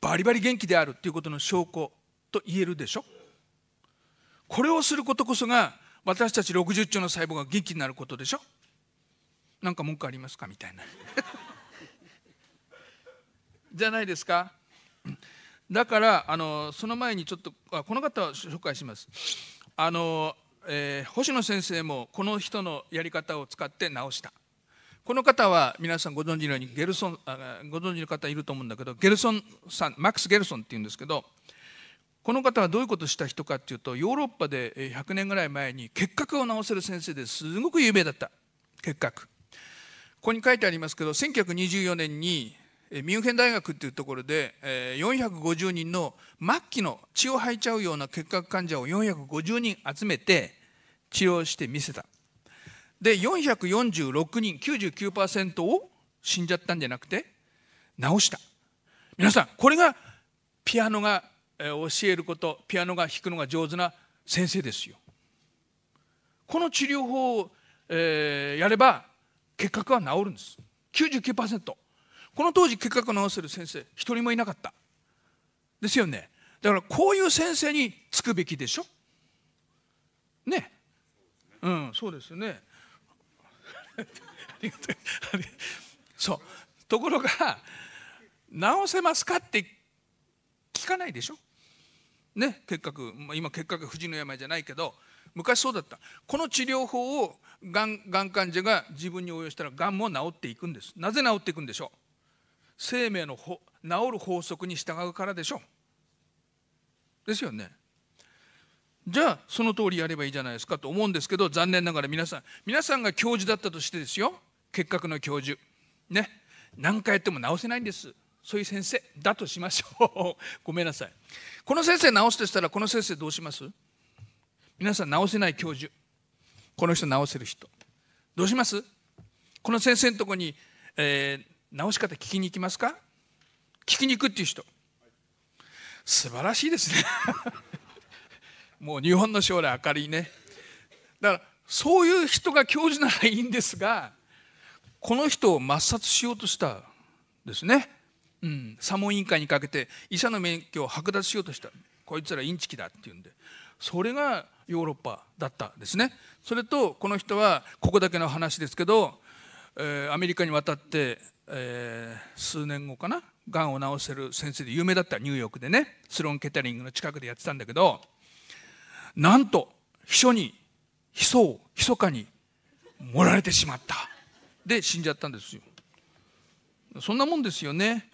S1: バリバリ元気であるっていうことの証拠と言えるでしょこれをすることこそが私たち60兆の細胞が元気になることでしょなんか文句ありますかみたいなじゃないですかだからあのその前にちょっとこの方を紹介しますあの、えー、星野先生もこの人のやり方を使って直したこの方は皆さんご存知のようにゲルソンご存知の方いると思うんだけどゲルソンさんマックス・ゲルソンっていうんですけどこの方はどういうことをした人かっていうとヨーロッパで100年ぐらい前に結核を治せる先生ですごく有名だった結核ここに書いてありますけど1924年にミュンヘン大学っていうところで450人の末期の血を吐いちゃうような結核患者を450人集めて治療してみせたで446人99%を死んじゃったんじゃなくて治した皆さんこれがピアノが教えることピアノが弾くのが上手な先生ですよこの治療法を、えー、やれば結核は治るんです99%。この当時結核を治せる先生一人もいなかったですよねだからこういう先生につくべきでしょねうんそうですよね *laughs* そうところが治せますかって聞かないでしょね結核、まあ、今結核不治の病じゃないけど昔そうだったこの治療法をがんがん患者が自分に応用したらがんも治っていくんですなぜ治っていくんでしょう生命の治る法則に従うからでしょうですよねじゃあその通りやればいいじゃないですかと思うんですけど残念ながら皆さん皆さんが教授だったとしてですよ結核の教授ね何回やっても治せないんですそういう先生だとしましょう *laughs* ごめんなさいこの先生治すとしたらこの先生どうします皆さん治せない教授この人治せる人どうしますこの先生のとこに、えー、直し方聞きに行きますか聞きに行くっていう人素晴らしいですね *laughs* もう日本の将来明るいねだからそういう人が教授ならいいんですがこの人を抹殺しようとしたですね、うん、モン委員会にかけて医者の免許を剥奪しようとしたこいつらインチキだっていうんでそれがヨーロッパだったですねそれとこの人はここだけの話ですけどえー、アメリカに渡って、えー、数年後かながんを治せる先生で有名だったニューヨークでねスロンケタリングの近くでやってたんだけどなんと秘書に秘書を密かに盛られてしまったで死んじゃったんですよそんなもんですよね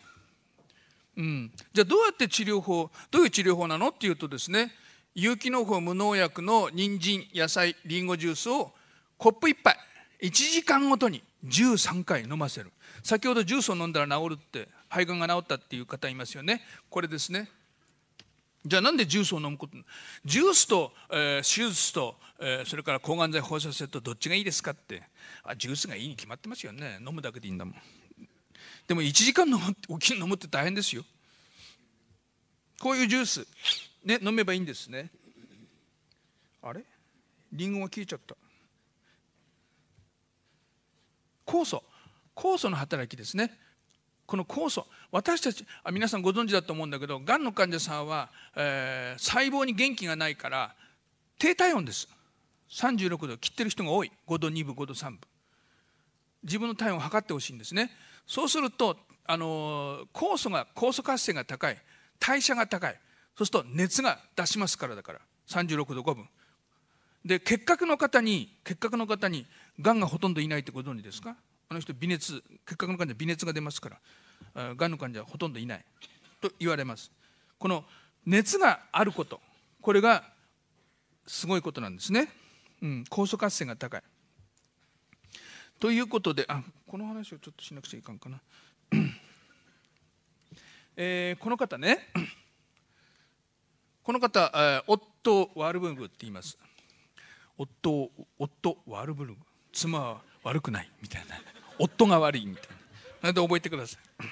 S1: うん、じゃあどうやって治療法どういう治療法なのっていうとですね有機農法無農薬の人参野菜りんごジュースをコップ1杯1時間ごとに13回飲ませる先ほどジュースを飲んだら治るって肺がんが治ったっていう方いますよねこれですねじゃあなんでジュースを飲むことジュースと、えー、手術と、えー、それから抗がん剤放射線とどっちがいいですかってあジュースがいいに決まってますよね飲むだけでいいんだもんでも1時間飲むおき飲むって大変ですよこういうジュース、ね、飲めばいいんですねあれりんごが消えちゃった酵素酵素の働きですねこの酵素私たちあ皆さんご存知だと思うんだけどがんの患者さんは、えー、細胞に元気がないから低体温です36度切ってる人が多い5度2分5度3分自分の体温を測ってほしいんですねそうするとあの酵素が酵素活性が高い代謝が高いそうすると熱が出しますからだから36度5分で結核の方に結核の方にがんがほとんどいないってご存じですかあの人微熱結核の患者微熱が出ますからがんの患者はほとんどいないと言われますこの熱があることこれがすごいことなんですね、うん、酵素活性が高いということであこの話をちょっとしなくちゃいかんかな、*clears throat* えー、この方ね *clears throat* この方、オット・ワールブルグって言いますオット・ワールブルグ妻は悪くないみたいな夫が悪いみたいななので覚えてください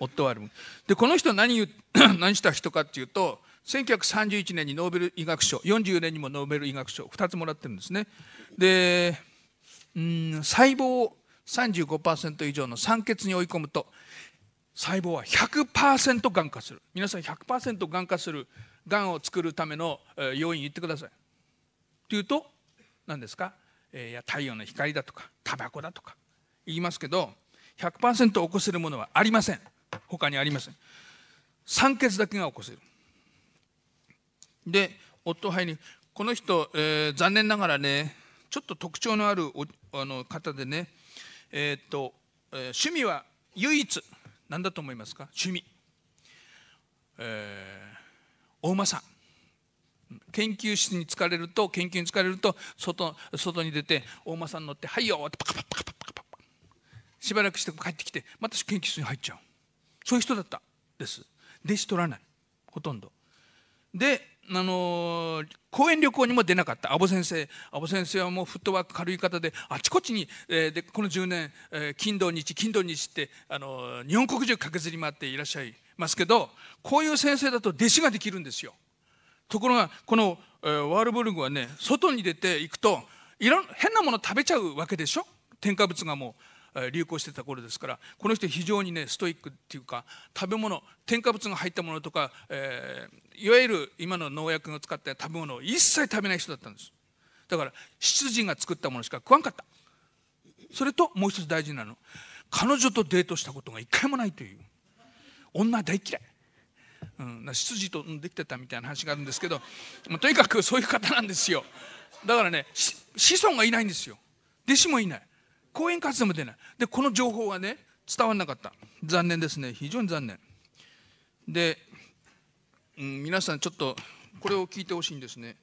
S1: 夫は悪いでこの人何 *clears throat* 何した人かっていうと1931年にノーベル医学賞44年にもノーベル医学賞2つもらってるんですねでうん細胞を35%以上の酸欠に追い込むと細胞は100%がん化する皆さん100%がん化するがんを作るための要因言ってくださいというと何ですかえー、太陽の光だとかタバコだとか言いますけど100%起こせるものはありません他にありません酸欠だけが起こせるで夫はにこの人、えー、残念ながらねちょっと特徴のあるあの方でねえー、っと、えー、趣味は唯一何だと思いますか趣味、えー、お馬さん研究室に疲れると研究に疲れると外外に出て大間さん乗って「はいよ」ってパカパカパカパカパカしばらくして帰ってきてまた研究室に入っちゃうそういう人だったです弟子取らないほとんどであのー、講演旅行にも出なかった阿保先生阿保先生はもうフットワーク軽い方であちこちに、えー、でこの10年、えー、金土日金土日って、あのー、日本国中駆けずり回っていらっしゃいますけどこういう先生だと弟子ができるんですよところがこの、えワールブルグはね外に出ていくといろん変なもの食べちゃうわけでしょ添加物がもう、流行してた頃ですからこの人非常にねストイックっていうか食べ物添加物が入ったものとか、えー、いわゆる今の農薬を使った食べ物を一切食べない人だったんですだから出陣が作ったものしか食わんかったそれともう一つ大事なの彼女とデートしたことが一回もないという女大嫌い執事とできてたみたいな話があるんですけどとにかくそういう方なんですよだからね子孫がいないんですよ弟子もいない講演活動も出ないでこの情報がね伝わらなかった残念ですね非常に残念で、うん、皆さんちょっとこれを聞いてほしいんですね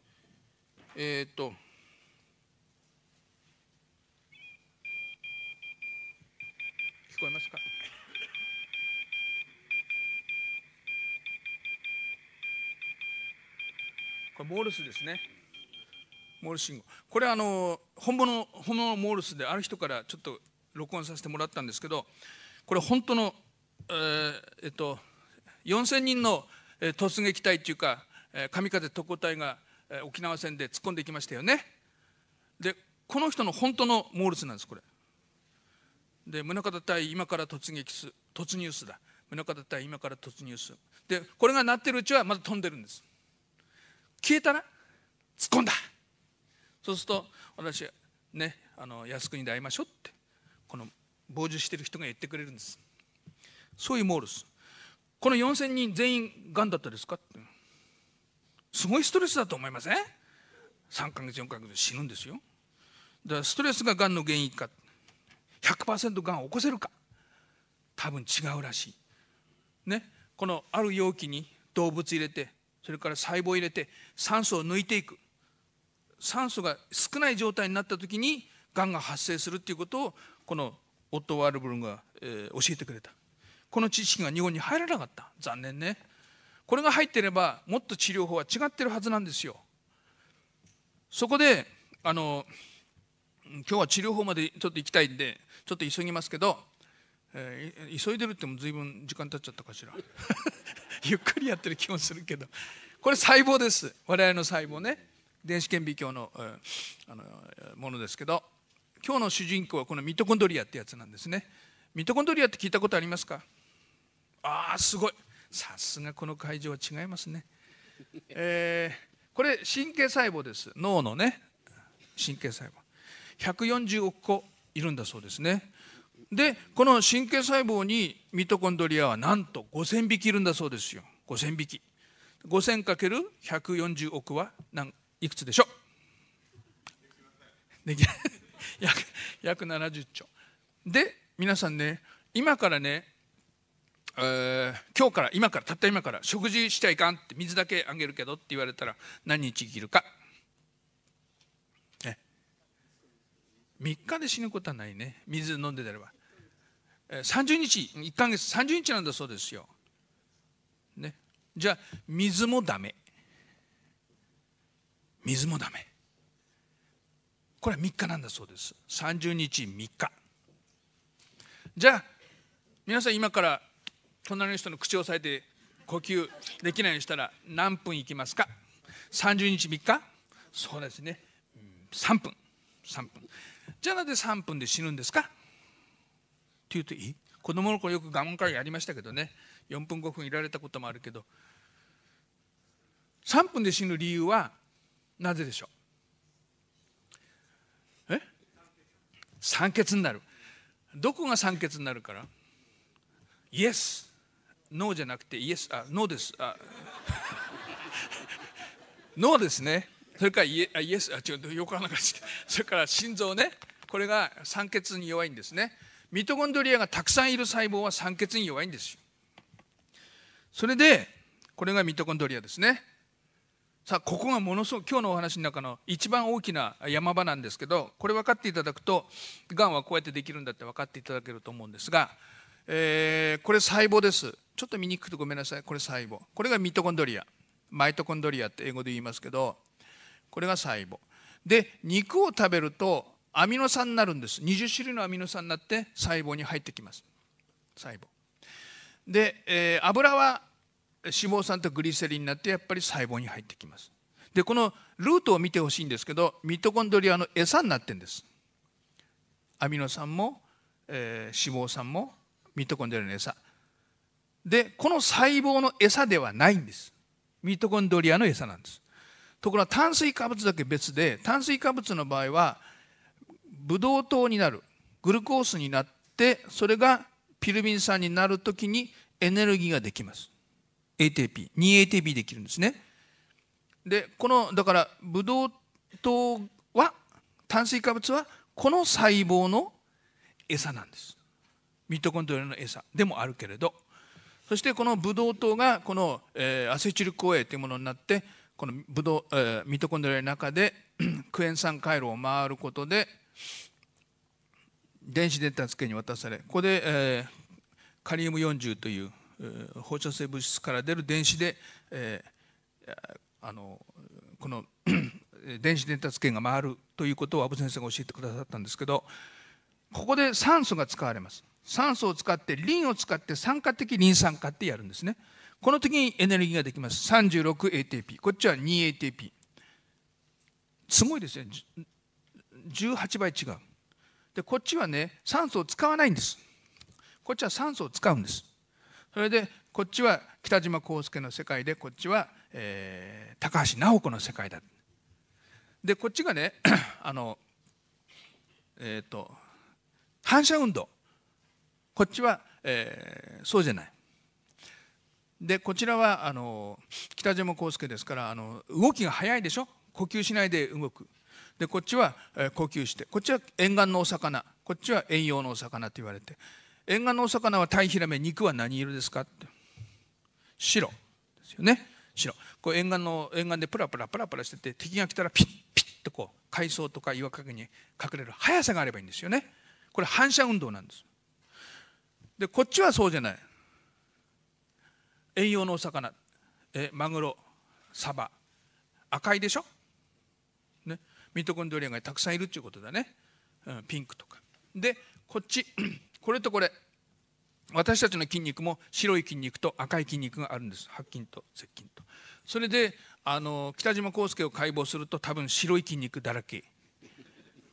S1: えっ、と聞こえますかこれモールスですねモールス信号これあの本物の本物のモールスである人からちょっと録音させてもらったんですけどこれ本当のえー、えっと4000人の突撃隊っていうか神風特攻隊が沖縄戦で突っ込んでいきましたよねでこの人の本当のモールスなんですこれで宗像隊今から突撃す突入すだ宗像隊今から突入すでこれが鳴ってるうちはまだ飛んでるんです消えたら突っ込んだそうすると私ねあの靖国で会いましょうってこの傍受してる人が言ってくれるんですそういうモールスこの4,000人全員がんだったですかってすごいストレスだと思いません、3ヶ月4ヶ月死ぬんですよだからストレスががんの原因か100%がんを起こせるか多分違うらしいねこのある容器に動物入れてそれから細胞を入れて酸素を抜いていく酸素が少ない状態になった時にがんが発生するっていうことをこのオット・ワールブルンが、え教えてくれたこの知識が日本に入らなかった残念ねこれが入ってればもっと治療法は違ってるはずなんですよそこであの今日は治療法までちょっと行きたいんでちょっと急ぎますけど、えー、急いでるっても随分時間経っちゃったかしらゆっくりやってる気もするけどこれ細胞です我々の細胞ね電子顕微鏡の,、あのものですけど今日の主人公はこのミトコンドリアってやつなんですねミトコンドリアって聞いたことありますかああすごいさすがこの会場は違いますね、えー、これ神経細胞です脳のね神経細胞140億個いるんだそうですねでこの神経細胞にミトコンドリアはなんと5,000匹いるんだそうですよ5,000匹 5,000×140 億は何いくつでしょうでき *laughs* 約約70兆で皆さんね今からね、えー、今日から今からたった今から食事しちゃいかんって水だけあげるけどって言われたら何日生きるか3日で死ぬことはないね水飲んでたれば30日1か月30日なんだそうですよ、ね、じゃあ水もだめ。水もだめ。これは3日なんだそうです30日3日じゃあ皆さん今から隣の人の口を押さえて呼吸できないようにしたら何分いきますか30日3日そうですね3分3分じゃあなぜ3分で死ぬんですかっていうといい子供の頃よく我慢会やりましたけどね4分5分いられたこともあるけど3分で死ぬ理由はなぜでしょうえ酸欠になるどこが酸欠になるからイエスノーじゃなくてイエスあノーですあ *laughs* ノーですねそれからイエあイエスあ違う横穴かしてそれから心臓ねこれが酸欠に弱いんですねミトコンドリアがたくさんいる細胞は酸欠に弱いんですよそれでこれがミトコンドリアですねさあここがものすごく今日のお話の中の一番大きな山場なんですけどこれ分かっていただくとがんはこうやってできるんだって分かっていただけると思うんですが、えー、これ細胞ですちょっと見にくくてごめんなさいこれ細胞これがミトコンドリアマイトコンドリアって英語で言いますけどこれが細胞で肉を食べるとアミノ酸になるんです20種類のアミノ酸になって細胞に入ってきます細胞で、えー、油は脂肪酸とグリセリンになってやっぱり細胞に入ってきますでこのルートを見てほしいんですけどミトコンドリアの餌になってんですアミノ酸も、えー、脂肪酸もミトコンドリアの餌でこの細胞の餌ではないんですミトコンドリアの餌なんですところが炭水化物だけ別で炭水化物の場合はブドウ糖になるグルコースになってそれがピルビン酸になるときにエネルギーができます ATP2ATP できるんですねでこのだからブドウ糖は炭水化物はこの細胞の餌なんですミトコンドリアの餌でもあるけれどそしてこのブドウ糖がこの、えー、アセチル CoA というものになってこのブドウ、えー、ミトコンドリアの中で *clears throat* クエン酸回路を回ることで電子伝達系に渡されここで、えー、カリウム40という、えー、放射性物質から出る電子で、えー、あのこの電子伝達系が回るということを阿部先生が教えてくださったんですけどここで酸素が使われます酸素を使ってリンを使って酸化的リン酸化ってやるんですねこの時にエネルギーができます 36ATP こっちは 2ATP すごいですよね18倍違うでこっちはね酸素を使わないんですこっちは酸素を使うんですそれでこっちは北島康介の世界でこっちは、えー、高橋尚子の世界だでこっちがね *coughs* あのえっ、ー、と反射運動こっちは、えー、そうじゃないでこちらはあの北島康介ですからあの動きが速いでしょ呼吸しないで動くでこっちは呼吸してこっちは沿岸のお魚こっちは遠洋のお魚と言われて沿岸のお魚はタイヒラメ肉は何色ですかって白ですよね白こう沿岸の沿岸でプラプラプラプラしてて敵が来たらピッピッとこう海藻とか岩陰に隠れる速さがあればいいんですよねこれ反射運動なんですでこっちはそうじゃない遠洋のお魚えマグロサバ赤いでしょミトコンドリアがたくさんいるっていうことだね、うん、ピンクとかでこっち *clears throat* これとこれ私たちの筋肉も白い筋肉と赤い筋肉があるんです白筋と接筋とそれであの北島康介を解剖すると多分白い筋肉だらけ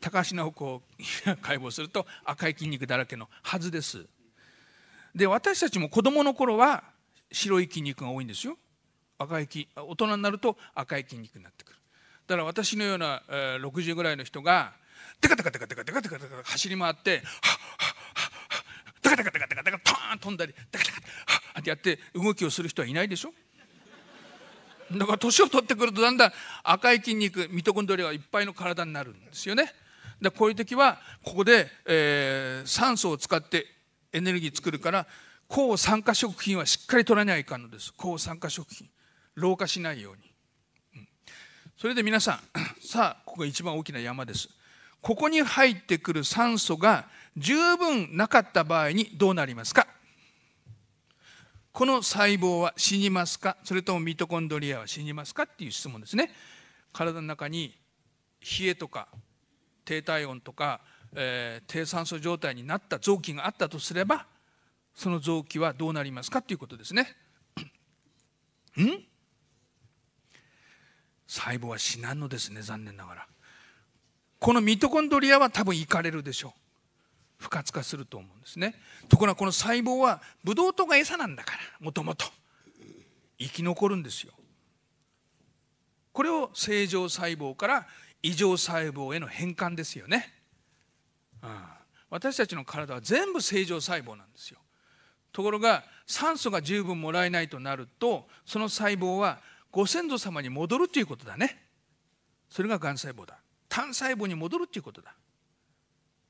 S1: 高橋直子を *laughs* 解剖すると赤い筋肉だらけのはずですで私たちも子どもの頃は白い筋肉が多いんですよ赤い大人になると赤い筋肉になってくるだから私のような、えー、60ぐらいの人がテカテカテカテカテカテカテカ走り回ってはっはっはっテカテカテカテカテカパーン飛んだりテカテカはってやって動きをする人はいないでしょだから年を取ってくるとだんだん赤い筋肉ミトコンドリアがいっぱいの体になるんですよね。でこういう時はここで、えー、酸素を使ってエネルギー作るから抗酸化食品はしっかり取らないかんのです抗酸化食品老化しないようにそれで皆さん *clears throat* さあここが一番大きな山ですここに入ってくる酸素が十分なかった場合にどうなりますかこの細胞は死にますかそれともミトコンドリアは死にますかっていう質問ですね体の中に冷えとか低体温とか、えー、低酸素状態になった臓器があったとすればその臓器はどうなりますかということですね。*clears throat* ん細胞は死なんのですね残念ながらこのミトコンドリアは多分いかれるでしょう不活化すると思うんですねところがこの細胞はブドウ糖が餌なんだからもともと生き残るんですよこれを正常細胞から異常細胞への変換ですよね、うん、私たちの体は全部正常細胞なんですよところが酸素が十分もらえないとなるとその細胞はご先祖様に戻るということだねそれががん細胞だ単細胞に戻るということだ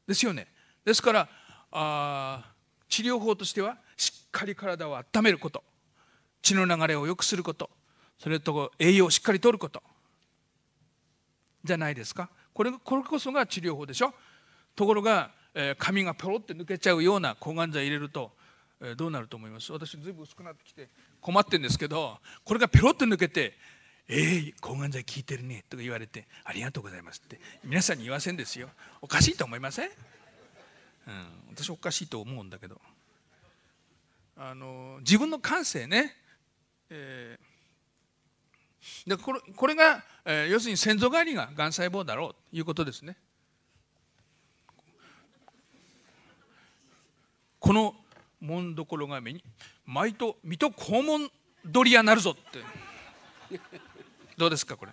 S1: ですよねですからあ治療法としてはしっかり体を温めること血の流れを良くすることそれと栄養をしっかりとることじゃないですかこれこれこそが治療法でしょところが、えー、髪がペロって抜けちゃうような抗がん剤入れると、えー、どうなると思います私ずいぶん薄くなってきて困ってるんですけどこれがペロッと抜けて「えー、抗がん剤効いてるね」とか言われて「ありがとうございます」って皆さんに言わせんですよおかしいと思いません、うん、私おかしいと思うんだけどあの自分の感性ね、えー、でこれこれが、えー、要するに先祖返りががん細胞だろうということですねこの紋んどころが目に毎度水戸黄門ドリアなるぞってどうですかこれ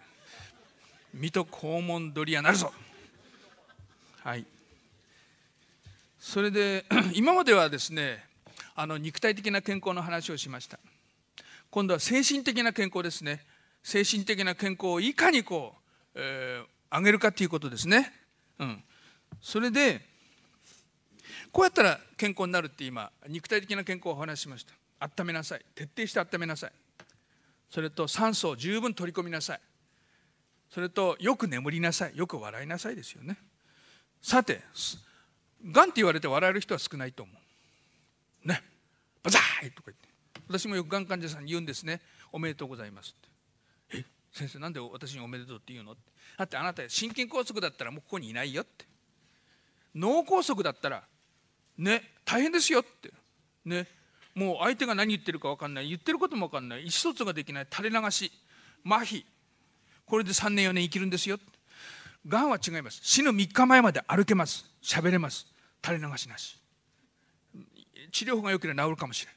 S1: 水戸黄門ドリアなるぞはいそれで *clears throat* 今まではですねあの肉体的な健康の話をしました今度は精神的な健康ですね精神的な健康をいかにこう、えー、上げるかということですね、うん、それでこうやったら健康になるって今肉体的な健康をお話ししました温めなさい徹底して温めなさいそれと酸素を十分取り込みなさいそれとよく眠りなさいよく笑いなさいですよねさてがんって言われて笑える人は少ないと思うねバザーイとか言って私もよくがん患者さんに言うんですねおめでとうございますってえ先生なんで私におめでとうって言うのってだってあなた心筋梗塞だったらもうここにいないよって脳梗塞だったらね大変ですよってねもう相手が何言ってるか分かんない言ってることも分かんない意思疎通ができない垂れ流し麻痺これで3年4年生きるんですよがんは違います死の3日前まで歩けます喋れます垂れ流しなし治療法が良ければ治るかもしれ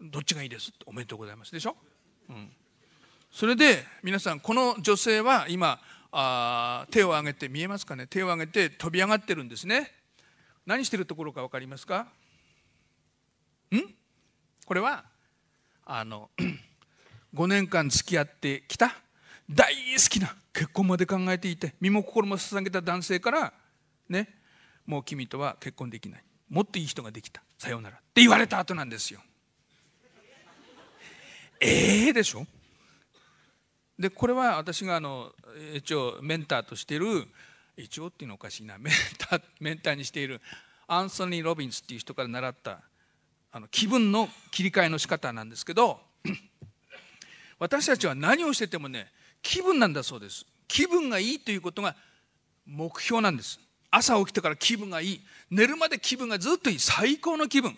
S1: ないどっちがいいですおめでとうございますでしょ、うん、それで皆さんこの女性は今あ手を上げて見えますかね手を上げて飛び上がってるんですね何してるところか分かりますかんこれはあの5 *clears throat* 年間付き合ってきた大好きな結婚まで考えていて身も心も捧げた男性からねもう君とは結婚できないもっといい人ができたさようならって言われた後なんですよ。ええー、でしょでこれは私があの一応メンターとしている一応っていうのおかしいなメンターメンターにしているアンソニー・ロビンスっていう人から習ったあの気分の切り替えの仕方なんですけど *clears throat* 私たちは何をしててもね気分なんだそうです気分がいいということが目標なんです朝起きてから気分がいい寝るまで気分がずっといい最高の気分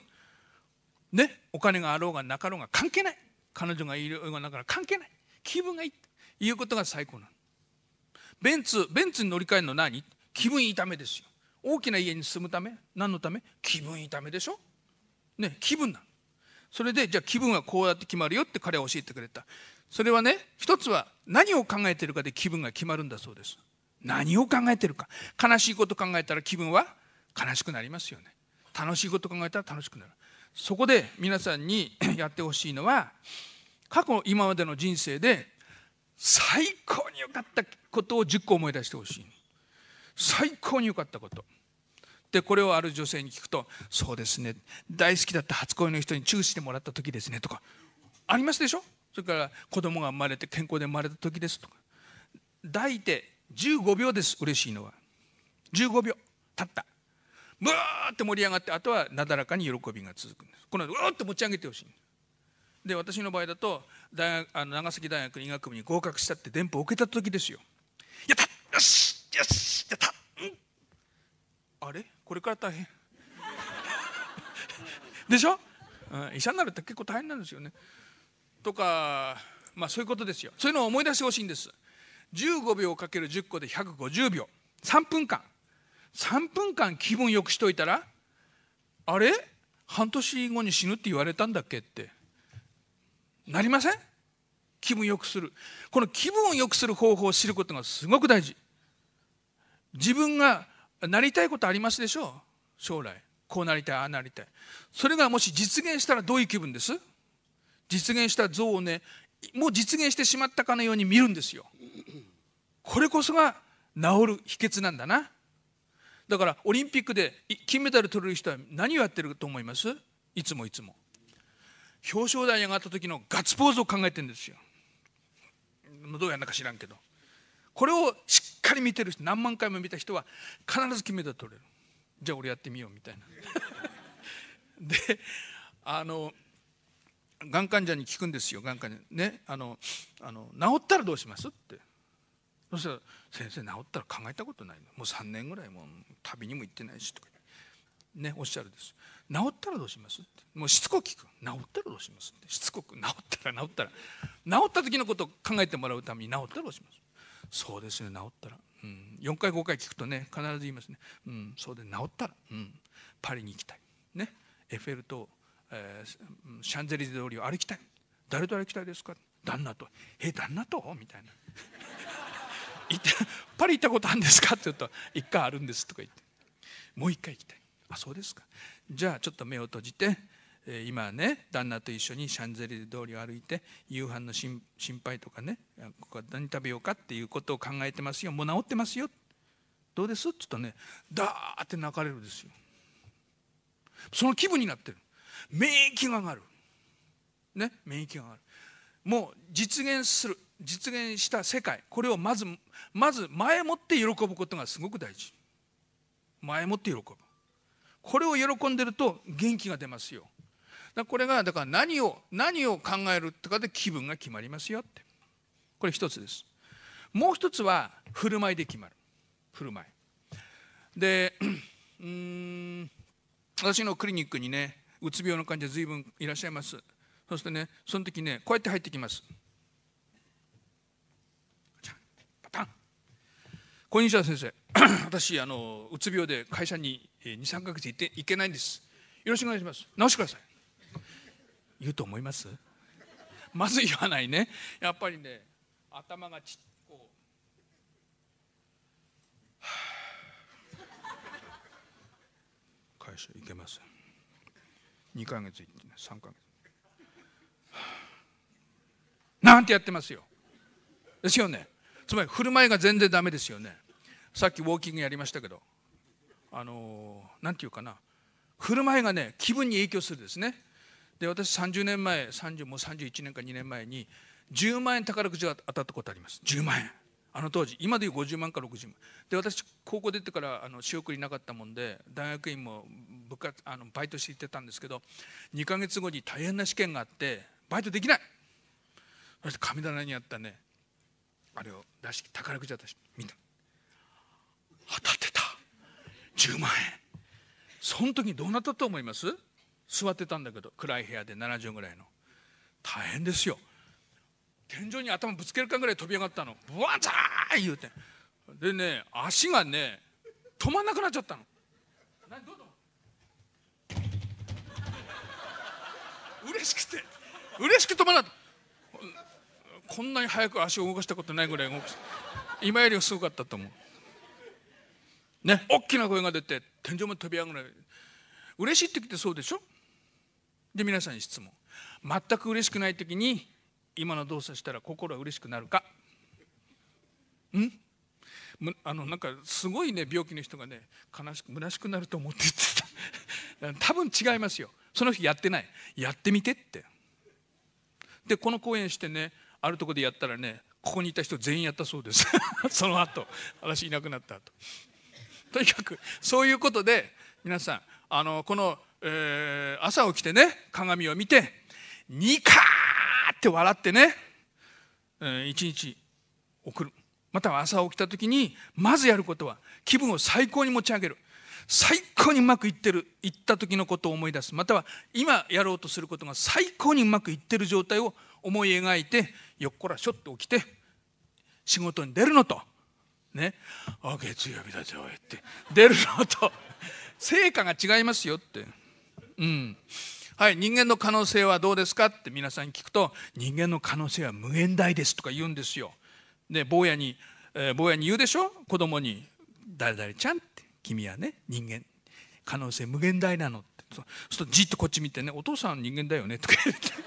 S1: ねお金があろうがなかろうが関係ない彼女がいるようなから関係ない気分がいいということが最高なのベンツベンツに乗り換えるの何気分いいためですよ大きな家に住むため何のため気分いいためでしょね、気分なのそれでじゃあ気分はこうやって決まるよって彼は教えてくれたそれはね一つは何を考えてるかで気分が決まるんだそうです何を考えてるか悲しいこと考えたら気分は悲しくなりますよね楽しいこと考えたら楽しくなるそこで皆さんに *clears throat* やってほしいのは過去今までの人生で最高に良かったことを10個思い出してほしい最高に良かったことでこれをある女性に聞くと「そうですね大好きだった初恋の人にチューしてもらった時ですね」とか「ありますでしょ?」それから「子供が生まれて健康で生まれた時です」とか「抱いて15秒です嬉しいのは15秒たった」ブーって盛り上がってあとはなだらかに喜びが続くんですこのうーって持ち上げてほしいで私の場合だと大学あの長崎大学医学部に合格したって電報を受けた時ですよやったよしよしやった、うん、あれこれから大変でしょ、うん、医者になるって結構大変なんですよねとかまあそういうことですよそういうのを思い出してほしいんです15秒かける10個で150秒3分間3分間気分よくしといたらあれ半年後に死ぬって言われたんだっけってなりません気分よくするこの気分をよくする方法を知ることがすごく大事自分がなりたいことありますでしょう将来こうなりたいああなりたいそれがもし実現したらどういう気分です実現した像をねもう実現してしまったかのように見るんですよこれこそが治る秘訣なんだなだからオリンピックで金メダル取れる人は何をやってると思いますいつもいつも表彰台に上がった時のガッツポーズを考えてるんですよどうやんなか知らんけどこれをしかり見てる人何万回も見た人は必ず金メダル取れるじゃあ俺やってみようみたいな *laughs* であのがん患者に聞くんですよがん患者ねあのあの治ったらどうしますってそしたら「先生治ったら考えたことないのもう3年ぐらいもう旅にも行ってないし」とかねおっしゃるです「治ったらどうします?」ってもうしつこく聞く「治ったらどうします?」ってしつこく「治ったら治ったら治った時のことを考えてもらうために治ったらどうします?」そうですね治ったら、うん、4回5回聞くとね必ず言いますね、うん、そうで治ったら、うん、パリに行きたい、ね、エッフェル塔、えー、シャンゼリゼ通りを歩きたい誰と歩きたいですか旦那と「え旦那と?」みたいな *laughs*「パリ行ったことあるんですか?」って言うと「1回あるんです」とか言って「もう1回行きたい」「あそうですか」じゃあちょっと目を閉じて今ね旦那と一緒にシャンゼリゼ通りを歩いて夕飯の心配とかねここは何食べようかっていうことを考えてますよもう治ってますよどうですっつったとねダーって泣かれるんですよその気分になってる免疫が上がるね免疫が上がるもう実現する実現した世界これをまずまず前もって喜ぶことがすごく大事前もって喜ぶこれを喜んでると元気が出ますよだこれがだから何を何を考えるとかで気分が決まりますよってこれ一つですもう一つは振る舞いで決まる振る舞いでうん私のクリニックにねうつ病の患者ずいぶんいらっしゃいますそしてねその時ねこうやって入ってきますこんにちは先生 *coughs* 私あのうつ病で会社に23か月行って行けないんですよろしくお願いします直してください言うと思いますまず言わないねやっぱりね頭がちっこう、はあ、会社行けません2ヶ月行ってね3ヶ月、はあ、なんてやってますよですよねつまり振る舞いが全然ダメですよねさっきウォーキングやりましたけどあの何、ー、て言うかな振る舞いがね気分に影響するですねで私30年前30もう31年か2年前に10万円宝くじが当たったことあります10万円あの当時今でいう50万か60万で私高校出てからあの仕送りなかったもんで大学院も部活あのバイトして行ってたんですけど2か月後に大変な試験があってバイトできないそして神棚にあったねあれを出し宝くじ私んな当たってた10万円その時どうなったと思います座ってたんだけど暗い部屋で70ぐらいの大変ですよ天井に頭ぶつけるかぐらい飛び上がったのブワザー言うてでね足がね止まんなくなっちゃったのう嬉しくて嬉しく止まらなこんなに早く足を動かしたことないぐらい動今よりすごかったと思うね大きな声が出て天井も飛び上がる嬉しいってってそうでしょで皆さんに質問全く嬉しくない時に今の動作したら心は嬉しくなるかんあのなんかすごいね病気の人がね悲しく虚しくなると思って言ってた *laughs* 多分違いますよその日やってないやってみてってでこの講演してねあるとこでやったらねここにいた人全員やったそうです *laughs* その後私いなくなったととにかくそういうことで皆さんあのこのえー、朝起きてね鏡を見てニカーって笑ってね、えー、一日送るまたは朝起きた時にまずやることは気分を最高に持ち上げる最高にうまくいってるいった時のことを思い出すまたは今やろうとすることが最高にうまくいってる状態を思い描いてよっこらしょって起きて仕事に出るのとねあ月曜日だぞって出るのと成果が違いますよって。うん、はい人間の可能性はどうですかって皆さんに聞くと人間の可能性は無限大ですとか言うんですよ。で坊やに、えー、坊やに言うでしょ子供に「誰々ちゃん」って「君はね人間可能性無限大なの」ってそうするとじっとこっち見てね「お父さん人間だよね」とか言って。*laughs*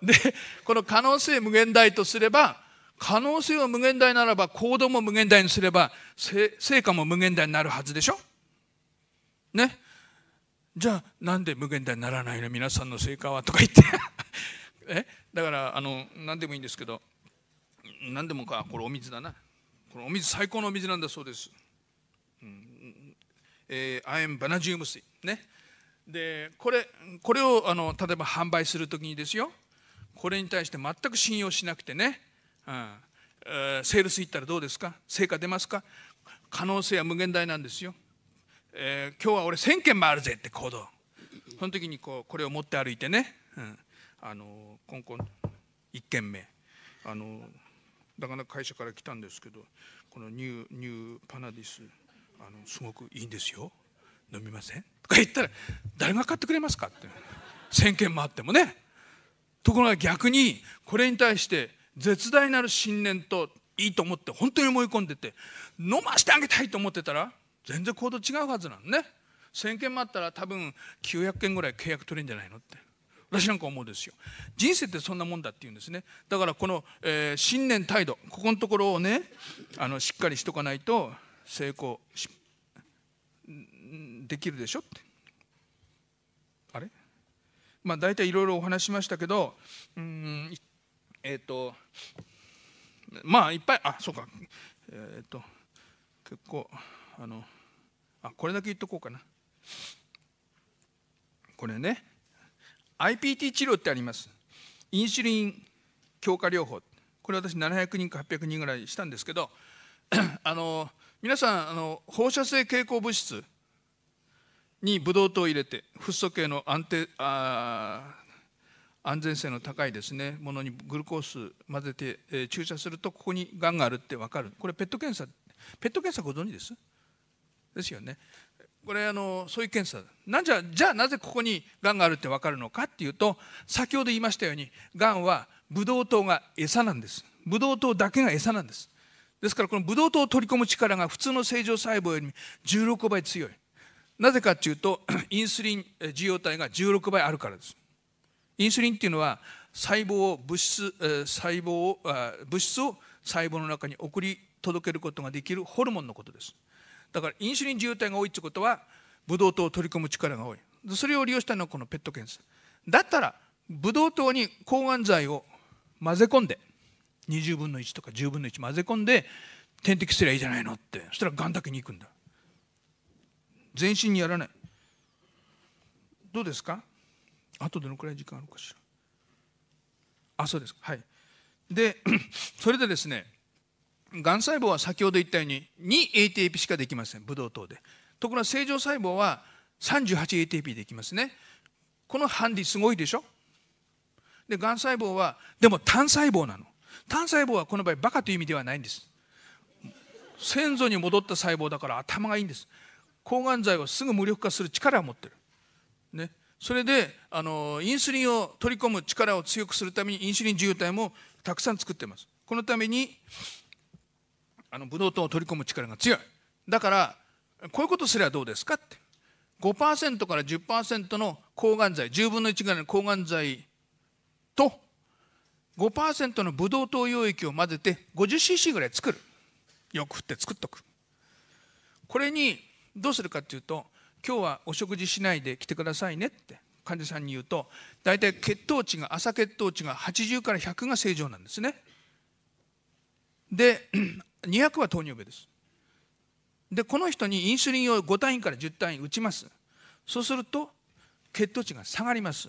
S1: でこの可能性無限大とすれば可能性は無限大ならば行動も無限大にすれば成果も無限大になるはずでしょねじゃあなんで無限大にならないの皆さんの成果はとか言って *laughs* えだからあの何でもいいんですけど何でもかこれお水だなこれお水最高のお水なんだそうです、うんえー、アエンバナジウム水ねでこれこれをあの例えば販売する時にですよこれに対して全く信用しなくてね、うんえー、セールス行ったらどうですか成果出ますか可能性は無限大なんですよえー、今日は俺1,000件回るぜって行動その時にこうこれを持って歩いてね、うん、あのコンコン1軒目あのなかなか会社から来たんですけどこのニューニューパナディスあのすごくいいんですよ飲みませんとか言ったら誰が買ってくれますかって1,000件回ってもねところが逆にこれに対して絶大なる信念といいと思って本当に思い込んでて飲ましてあげたいと思ってたら全然行動違うはずなのね1000件もあったら多分900件ぐらい契約取れるんじゃないのって私なんか思うですよ人生ってそんなもんだっていうんですねだからこの、えー、信念態度ここのところをねあのしっかりしとかないと成功できるでしょってあれまあ大体いろいろお話しましたけどうんえっ、ー、とまあいっぱいあそうかえっ、ー、と結構あの。あこれだけ言っとこうかなこれね IPT 治療ってありますインシュリン強化療法これ私700人か800人ぐらいしたんですけど *clears throat* あの皆さんあの放射性蛍光物質にブドウ糖を入れてフッ素系の安定あ安全性の高いですねものにグルコース混ぜて、えー、注射するとここにがんがあるって分かるこれペット検査ペット検査ご存知ですですよねこれあのそういう検査なんじゃじゃあなぜここにがんがあるって分かるのかっていうと先ほど言いましたようにがんはブドウ糖が餌なんですブドウ糖だけが餌なんですですからこのブドウ糖を取り込む力が普通の正常細胞より16倍強いなぜかっていうと *clears throat* インスリン受容体が16倍あるからですインスリンっていうのは細胞を物質細胞を物質を細胞の中に送り届けることができるホルモンのことですだからインシュリン渋滞が多いってことはブドウ糖を取り込む力が多いそれを利用したのはこのペット検査だったらブドウ糖に抗がん剤を混ぜ込んで20分の1とか10分の1混ぜ込んで点滴すりゃいいじゃないのってそしたらがんだけに行くんだ全身にやらないどうですかあとどのくらい時間あるかしらあそうですはいでそれでですねがん細胞は先ほど言ったように 2ATP しかできませんブドウ糖でところが正常細胞は 38ATP できますねこのハンディすごいでしょでがん細胞はでも単細胞なの単細胞はこの場合バカという意味ではないんです先祖に戻った細胞だから頭がいいんです抗がん剤をすぐ無力化する力を持ってる、ね、それであのインスリンを取り込む力を強くするためにインスリン受容体もたくさん作ってますこのためにあのブドウ糖を取り込む力が強いだからこういうことすればどうですかって5%から10%の抗がん剤10分の1ぐらいの抗がん剤と5%のブドウ糖溶液を混ぜて 50cc ぐらい作るよく振って作っとくこれにどうするかっていうと今日はお食事しないで来てくださいねって患者さんに言うと大体血糖値が朝血糖値が80から100が正常なんですねで200は糖尿病ですでこの人にインスリンを5単位から10単位打ちますそうすると血糖値が下がります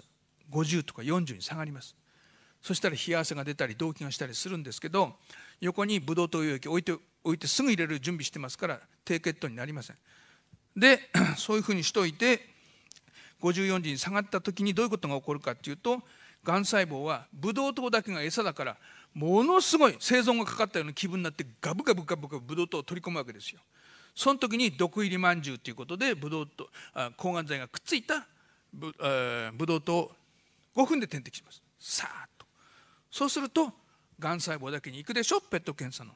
S1: 50とか40に下がりますそしたら冷や汗が出たり動悸がしたりするんですけど横にブドウ糖溶液置いて置いてすぐ入れる準備してますから低血糖になりませんで *clears throat* そういうふうにしといて54時に下がった時にどういうことが起こるかっていうとがん細胞はブドウ糖だけが餌だからものすごい生存がかかったような気分になってガブガブガブガブブドウ糖を取り込むわけですよその時に毒入りまんじゅうということでブドウ糖抗がん剤がくっついたブ,、えー、ブドウ糖を5分で点滴しますさあとそうするとがん細胞だけに行くでしょペット検査の、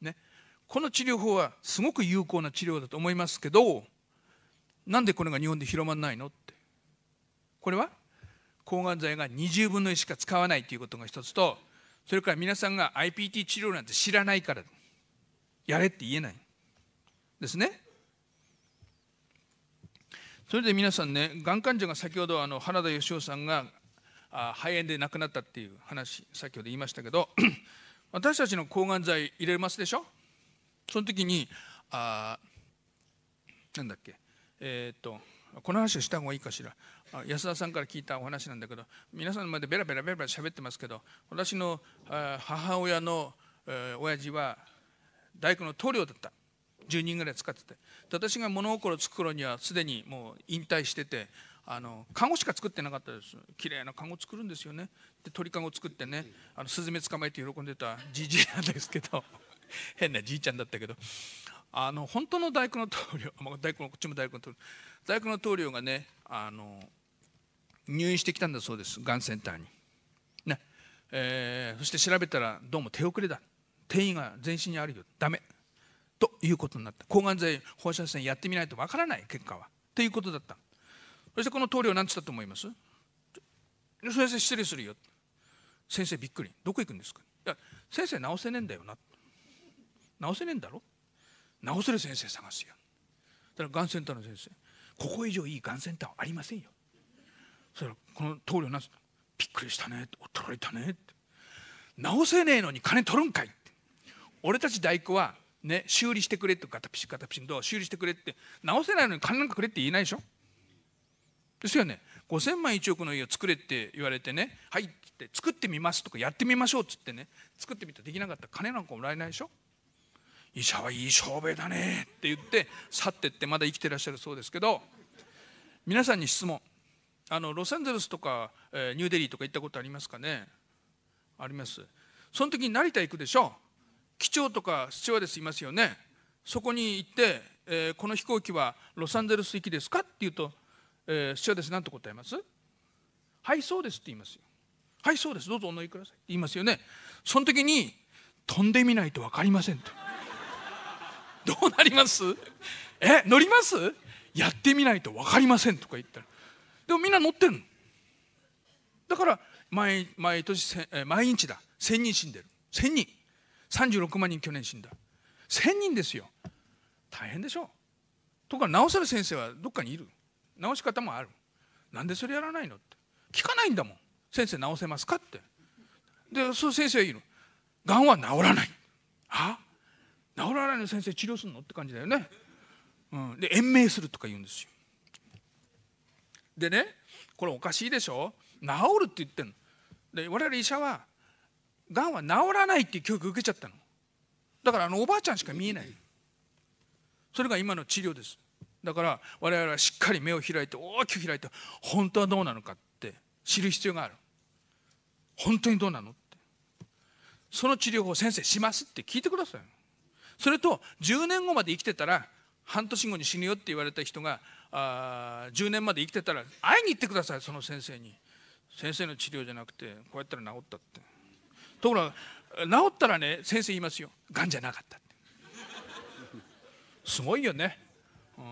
S1: ね、この治療法はすごく有効な治療だと思いますけどなんでこれが日本で広まらないのってこれは抗がん剤が20分の1しか使わないということが一つとそれから皆さんが IPT 治療なんて知らないからやれって言えないですねそれで皆さんねがん患者が先ほどあの原田義雄さんが肺炎で亡くなったっていう話先ほど言いましたけど *clears throat* 私たちの抗がん剤入れますでしょその時にあなんだっけえー、っとこの話をした方がいいかしら安田さんから聞いたお話なんだけど皆さんまでベラベラベラベラ喋ってますけど私の母親の親父は大工の棟梁だった10人ぐらい使ってて私が物心つく頃にはすでにもう引退しててあの籠しか作ってなかったです綺麗な籠作るんですよねで鳥籠作ってねあのスズメ捕まえて喜んでたじじいなんですけど *laughs* 変なじいちゃんだったけどあの本当の大工の棟梁大工のこっちも大工の棟梁大工の棟梁がねあの入院してきたんだそうですがんセンターに、ねえー、そして調べたらどうも手遅れだ転移が全身にあるよダメということになった抗がん剤放射線やってみないとわからない結果はということだったそしてこの棟梁何つったと思います先生失礼するよ先生びっくりどこ行くんですかいや先生治せねえんだよな治せねえんだろ治せる先生探すよだからがんセンターの先生ここ以上いいがんセンターはありませんよそれこの棟梁なんすびっくりしたね驚いたね直せねえのに金取るんかいって俺たち大工はね修理してくれとガタピシガタピシンと修理してくれって直せないのに金なんかくれって言えないでしょですよね5,000万1億の家を作れって言われてね「はい」っつって「作ってみます」とか「やってみましょう」っつってね作ってみたらできなかったら金なんかもらえないでしょ医者はいい商売だねって言って去ってってまだ生きてらっしゃるそうですけど皆さんに質問あのロサンゼルスとか、えー、ニューデリーとか行ったことありますかねありますその時に成田行くでしょ機長とかスチュワーデスいますよねそこに行って、えー、この飛行機はロサンゼルス行きですかって言うと、えー、スチュワーデス何と答えますはいそうですって言いますよはいそうですどうぞお乗りくださいって言いますよねその時に飛んでみないと分かりませんとどうなりますえ乗りますやってみないと分かりませんとか言ったらでもみんな乗ってるのだから毎毎年毎日だ1000人死んでる1000人36万人去年死んだ1000人ですよ大変でしょとか治せる先生はどっかにいる治し方もあるなんでそれやらないのって聞かないんだもん先生治せますかってでそう先生は言うのがんは治らないあ治らないの先生治療するのって感じだよね、うん、で延命するとか言うんですよでねこれおかしいでしょ治るって言ってんので我々医者はがんは治らないっていう教育受けちゃったのだからあのおばあちゃんしか見えないそれが今の治療ですだから我々はしっかり目を開いて大きく開いて本当はどうなのかって知る必要がある本当にどうなのってその治療法先生しますって聞いてくださいそれと10年後まで生きてたら半年後に死ぬよって言われた人があ10年まで生きてたら会いに行ってくださいその先生に先生の治療じゃなくてこうやったら治ったってところが治ったらね先生言いますよがんじゃなかったってすごいよね、うん、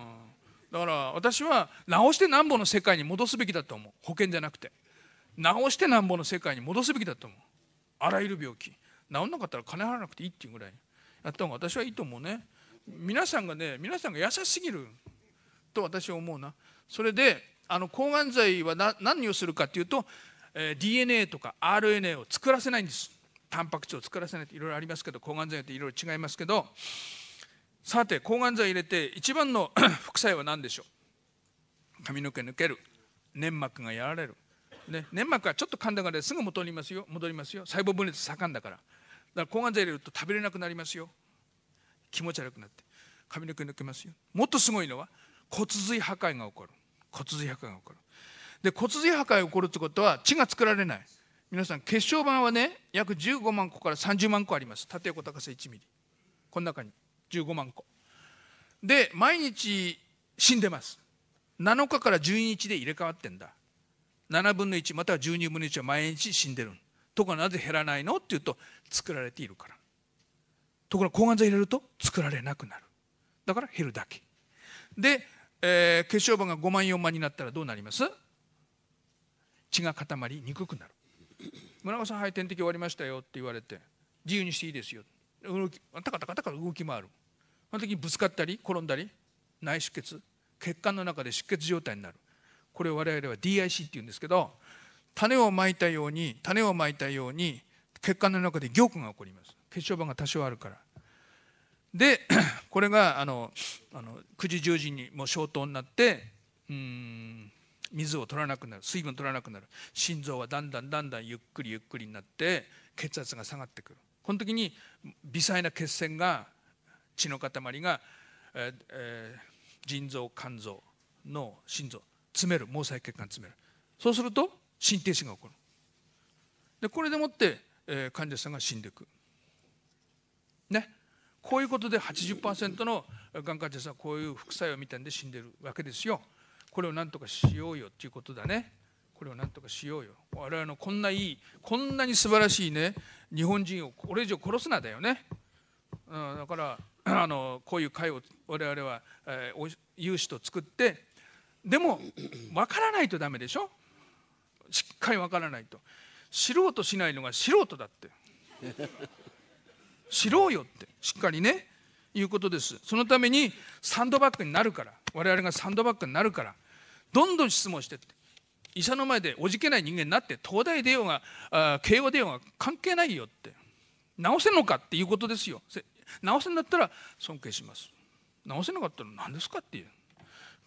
S1: だから私は治してなんぼの世界に戻すべきだと思う保険じゃなくて治してなんぼの世界に戻すべきだと思うあらゆる病気治んなかったら金払わなくていいっていうぐらいやった方が私はいいと思うね皆さんがね皆さんが優しすぎると私は思うなそれであの抗がん剤は何をするかっていうと、え DNA とか RNA を作らせないんですタンパク質を作らせないっていろいろありますけど抗がん剤っていろいろ違いますけどさて抗がん剤入れて一番の *coughs* 副作用は何でしょう髪の毛抜ける粘膜がやられる、ね、粘膜はちょっと噛んだからすぐ戻りますよ戻りますよ細胞分裂盛んだからだから抗がん剤入れると食べれなくなりますよ気持ち悪くなって髪の毛抜けますよもっとすごいのは骨髄破壊が起こる骨髄破壊が起こるで骨髄破壊が起こるってことは血が作られない皆さん血小板はね約15万個から30万個あります縦横高さ1ミリこの中に15万個で毎日死んでます7日から12日で入れ替わってんだ7分の1または12分の1は毎日死んでるところなぜ減らないのっていうと作られているからところが抗がん剤入れると作られなくなるだから減るだけでえー、血小板が5万4万になったらどうなります血が固まりにくくなる村岡さんはい点滴終わりましたよって言われて自由にしていいですよ動きタカタカタカ動き回るその時にぶつかったり転んだり内出血血管の中で出血状態になるこれを我々は DIC っていうんですけど種をまいたように種をまいたように血管の中で凝固が起こります血小板が多少あるからで *clears throat* これがあのあの9時10時にもう消灯になってうん水を取らなくなる水分取らなくなる心臓はだんだんだんだんゆっくりゆっくりになって血圧が下がってくるこの時に微細な血栓が血の塊が、ええー、腎臓肝臓脳心臓詰める毛細血管詰めるそうすると心停止が起こるでこれでもって、えー、患者さんが死んでいくねこういうことで80%のがん患者さんはこういう副作用みたいで死んでるわけですよこれをなんとかしようよということだねこれをなんとかしようよ我々のこんないいこんなに素晴らしいね日本人をこれ以上殺すなだよね、だからあのこういう会を我々は、えー、有志と作ってでも分からないとダメでしょしっかり分からないと知ろうとしないのが素人だって知ろうよってしっかりねいうことですそのためにサンドバッグになるから我々がサンドバッグになるからどんどん質問してって医者の前でおじけない人間になって東大出ようが慶応出ようが関係ないよって直せんのかっていうことですよ直せんだったら尊敬します直せなかったら何ですかっていう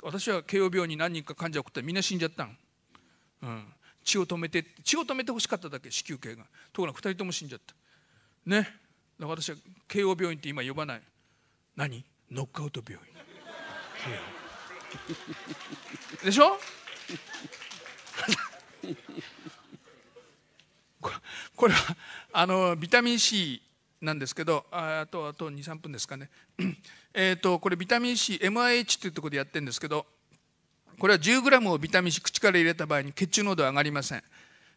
S1: 私は慶応病に何人か患者を送ったらみんな死んじゃったん、うん、血を止めて血を止めてほしかっただけ子宮頸がところが2人とも死んじゃったねだから私は慶応病院って今呼ばない何ノックアウト病院慶応でしょこれはあのビタミン C なんですけどああとあと23分ですかねえっとこれビタミン CMIH っていうところでやってるんですけどこれは 10g をビタミン C 口から入れた場合に血中濃度は上がりません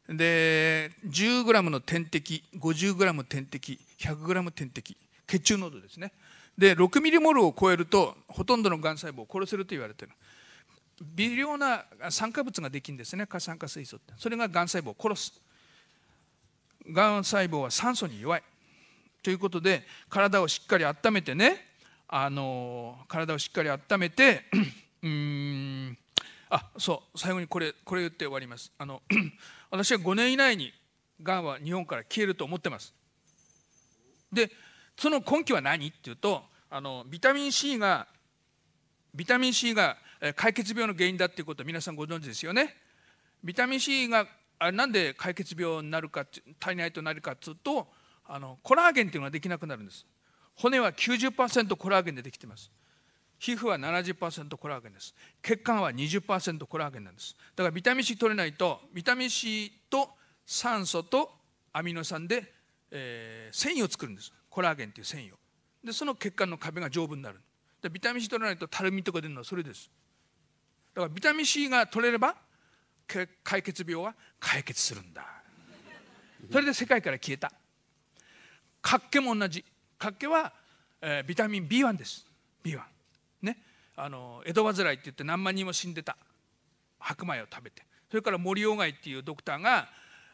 S1: で 10g の点滴 50g 点滴 100g 点滴血中濃度ですねで6ミリモルを超えるとほとんどのがん細胞を殺せると言われてる微量な酸化物ができるんですね過酸化水素ってそれががん細胞を殺すがん細胞は酸素に弱いということで体をしっかり温めてねあの体をしっかり温めて *clears throat* うんあそう最後にこれこれ言って終わりますあの私は5年以内にがんは日本から消えると思ってますでその根拠は何っていうとあのビタミン C がビタミン C が解決病の原因だっていうこと皆さんご存知ですよねビタミン C があなんで解決病になるか足りないとなるかっていうとあのコラーゲンっていうのができなくなるんです骨は90%コラーゲンでできてます皮膚は70%コラーゲンです血管は20%コラーゲンなんですだからビタミン C 取れないとビタミン C と酸素とアミノ酸で、えー、繊維を作るんですコラーゲンっていう繊維をでその血管の壁が丈夫になるでビタミン C 取れないとたるみとか出るのはそれですだからビタミン C が取れれば解決病は解決するんだそれで世界から消えたッ気も同じッ気は、えー、ビタミン B1 です B1 ね、あの江戸患いって言って何万人も死んでた白米を食べてそれから森鴎外っていうドクターが、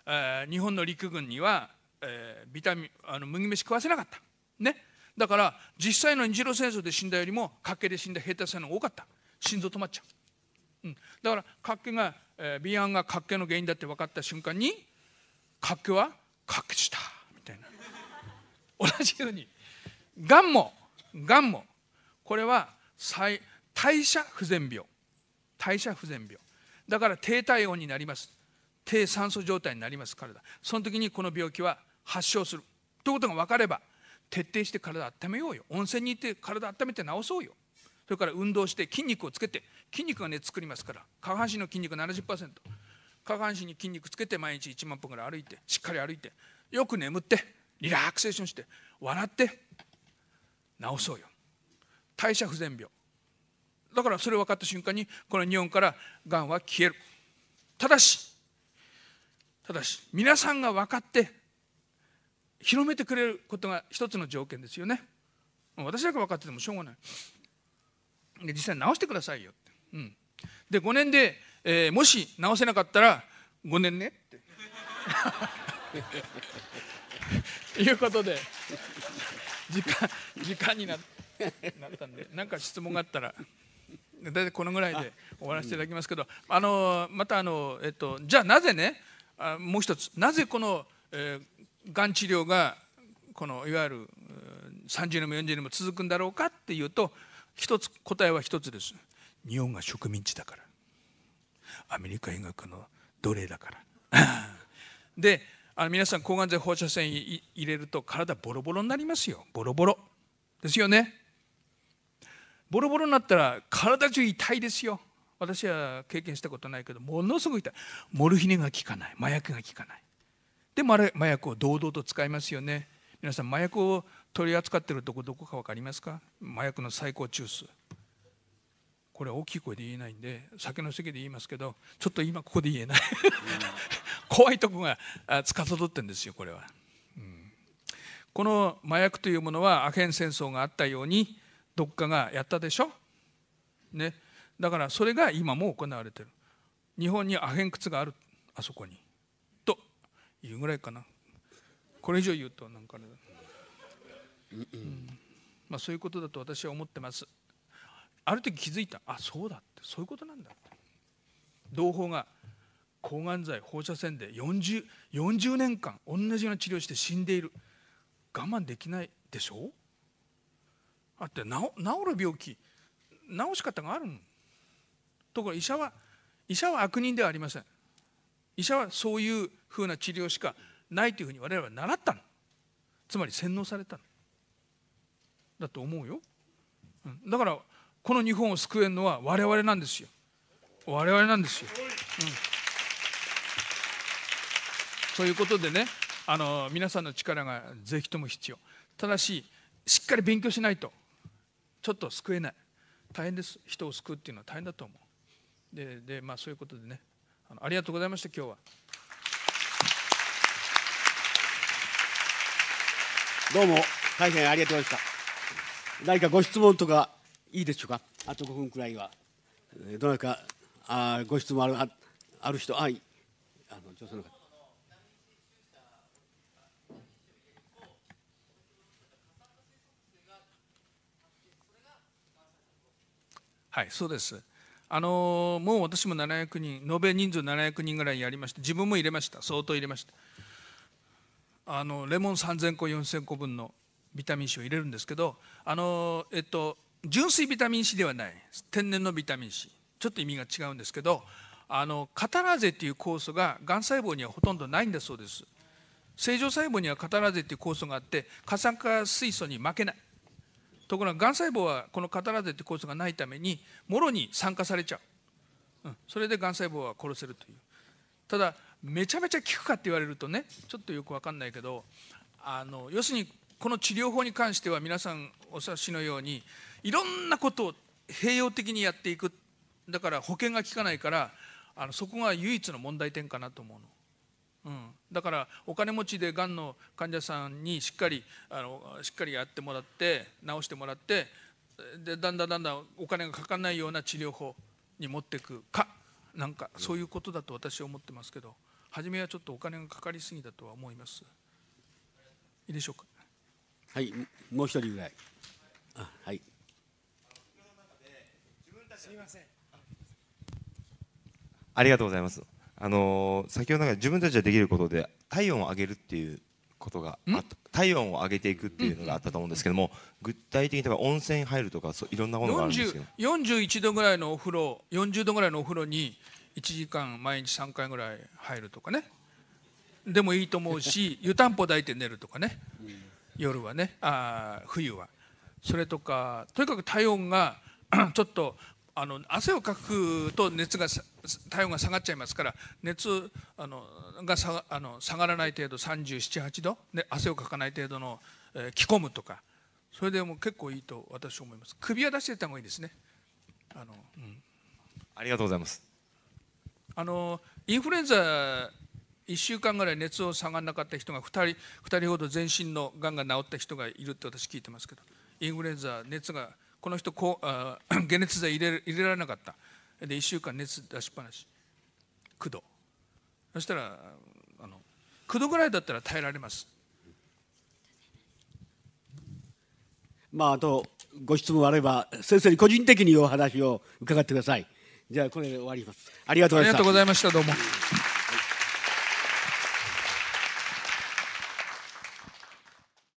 S1: えー、日本の陸軍には、えー、ビタミンあの麦飯食わせなかった、ね、だから実際の日露戦争で死んだよりも脚気で死んだ兵隊さんの方が多かった心臓止まっちゃう、うん、だから脚気が、えー、が脚気の原因だって分かった瞬間に脚気は確したみたいな *laughs* 同じようにがんもがんもこれは代謝不全病代謝不全病だから低体温になります低酸素状態になります体その時にこの病気は発症するということが分かれば徹底して体温めようよ温泉に行って体温めて治そうよそれから運動して筋肉をつけて筋肉が熱、ね、作りますから下半身の筋肉70%下半身に筋肉つけて毎日1万歩ぐらい歩いてしっかり歩いてよく眠ってリラクセーションして笑って治そうよ代謝不全病だからそれ分かった瞬間にこの日本からがんは消えるただしただし皆さんが分かって広めてくれることが一つの条件ですよね私だけ分かっててもしょうがないで実際直してくださいよって、うん、で5年で、えー、もし直せなかったら5年ねって *laughs* いうことで時間時間になって。なったんで何か質問があったら大体このぐらいで終わらせていただきますけどあのまたあの、えっと、じゃあなぜねあもう一つなぜこの、えー、がん治療がこのいわゆる30年も40年も続くんだろうかっていうと一つ答えは一つです日本が植民地だからアメリカ医学の奴隷だから *laughs* であの皆さん抗がん剤放射線入れると体ボロボロになりますよボロボロですよねボロボロになったら体中痛いですよ私は経験したことないけどものすごい痛いモルヒネが効かない麻薬が効かないでもあれ麻薬を堂々と使いますよね皆さん麻薬を取り扱ってるとこどこか分かりますか麻薬の最高中枢これ大きい声で言えないんで酒の席で言いますけどちょっと今ここで言えない *laughs* 怖いとこが司ってんですよこれは、この麻薬というものはアヘン戦争があったようにどっかがやったでしょ、ね、だからそれが今も行われてる日本にアヘン窟があるあそこにというぐらいかなこれ以上言うとなんかあれだ、うんまあ、そういうことだと私は思ってますある時気づいたあそうだってそういうことなんだって同胞が抗がん剤放射線で 40, 40年間同じような治療して死んでいる我慢できないでしょうあって治る病気治し方があるところ医者は医者は悪人ではありません医者はそういうふうな治療しかないというふうに我々は習ったのつまり洗脳されたのだと思うよ、だからこの日本を救えるのは我々なんですよ我々なんですよ、うん、ということでねあの皆さんの力が是非とも必要ただししっかり勉強しないとちょっと救えない大変です人を救うっていうのは大変だと思うでで、まあ、そういうことでねあのありがとうございました今日はどうも大変ありがとうございました何かご質問とかいいでしょうかあと5分くらいはどなたかあご質問あるあある人はいあの女性の方はいそうですあのもう私も700人延べ人数700人ぐらいやりまして自分も入れました相当入れましたあのレモン3000個4000個分のビタミン C を入れるんですけどあの、えっと、純粋ビタミン C ではない天然のビタミン C ちょっと意味が違うんですけどあのカタラーゼっていう酵素ががん細胞にはほとんどないんだそうです正常細胞にはカタラーゼっていう酵素があって過酸化水素に負けないところががん細胞はこのカタラゼって酵素がないためにもろに酸化されちゃう、うん、それでがん細胞は殺せるというただめちゃめちゃ効くかって言われるとねちょっとよく分かんないけどあの要するにこの治療法に関しては皆さんお察しのようにいろんなことを併用的にやっていくだから保険が効かないからあのそこが唯一の問題点かなと思うの。うん、だからお金持ちでがんの患者さんにしっかりあのしっかりやってもらって治してもらってでだんだんだんだんお金がかからないような治療法に持っていくかなんかそういうことだと私は思ってますけど初めはちょっとお金がかかりすぎだとは思います。いいでしょうか。はい、もう一人ぐらい。あ、はい。ありがとうございます。あの先ほどか自分たちができることで体温を上げるっていうことが体温を上げていくっていうのがあったと思うんですけども、具体的に温泉入るとかそういろんなものがあるんですけど41度ぐらいのお風呂40度ぐらいのお風呂に1時間毎日3回ぐらい入るとかねでもいいと思うし湯たんぽ抱いて寝るとかね夜はねあ冬はそれとかとにかく体温がちょっとあの汗をかくと熱が体温が下がっちゃいますから熱あのが下あの下がらない程度378度で汗をかかない程度の、えー、着込むとかそれでも結構いいと私は思います首は出していた方がいいですねあの、うん、ありがとうございますあのインフルエンザ1週間ぐらい熱を下がらなかった人が2人 ,2 人ほど全身のがんが治った人がいるって私聞いてますけどインフルエンザ熱がこの人こうあ *clears throat* 解熱剤入れ入れられなかったで1週間熱出しっぱなし9度そしたらあの9度ぐらいだったら耐えられますまああとご質問あれば先生に個人的にお話を伺ってくださいじゃあこれで終わりますありがとうございましたどうも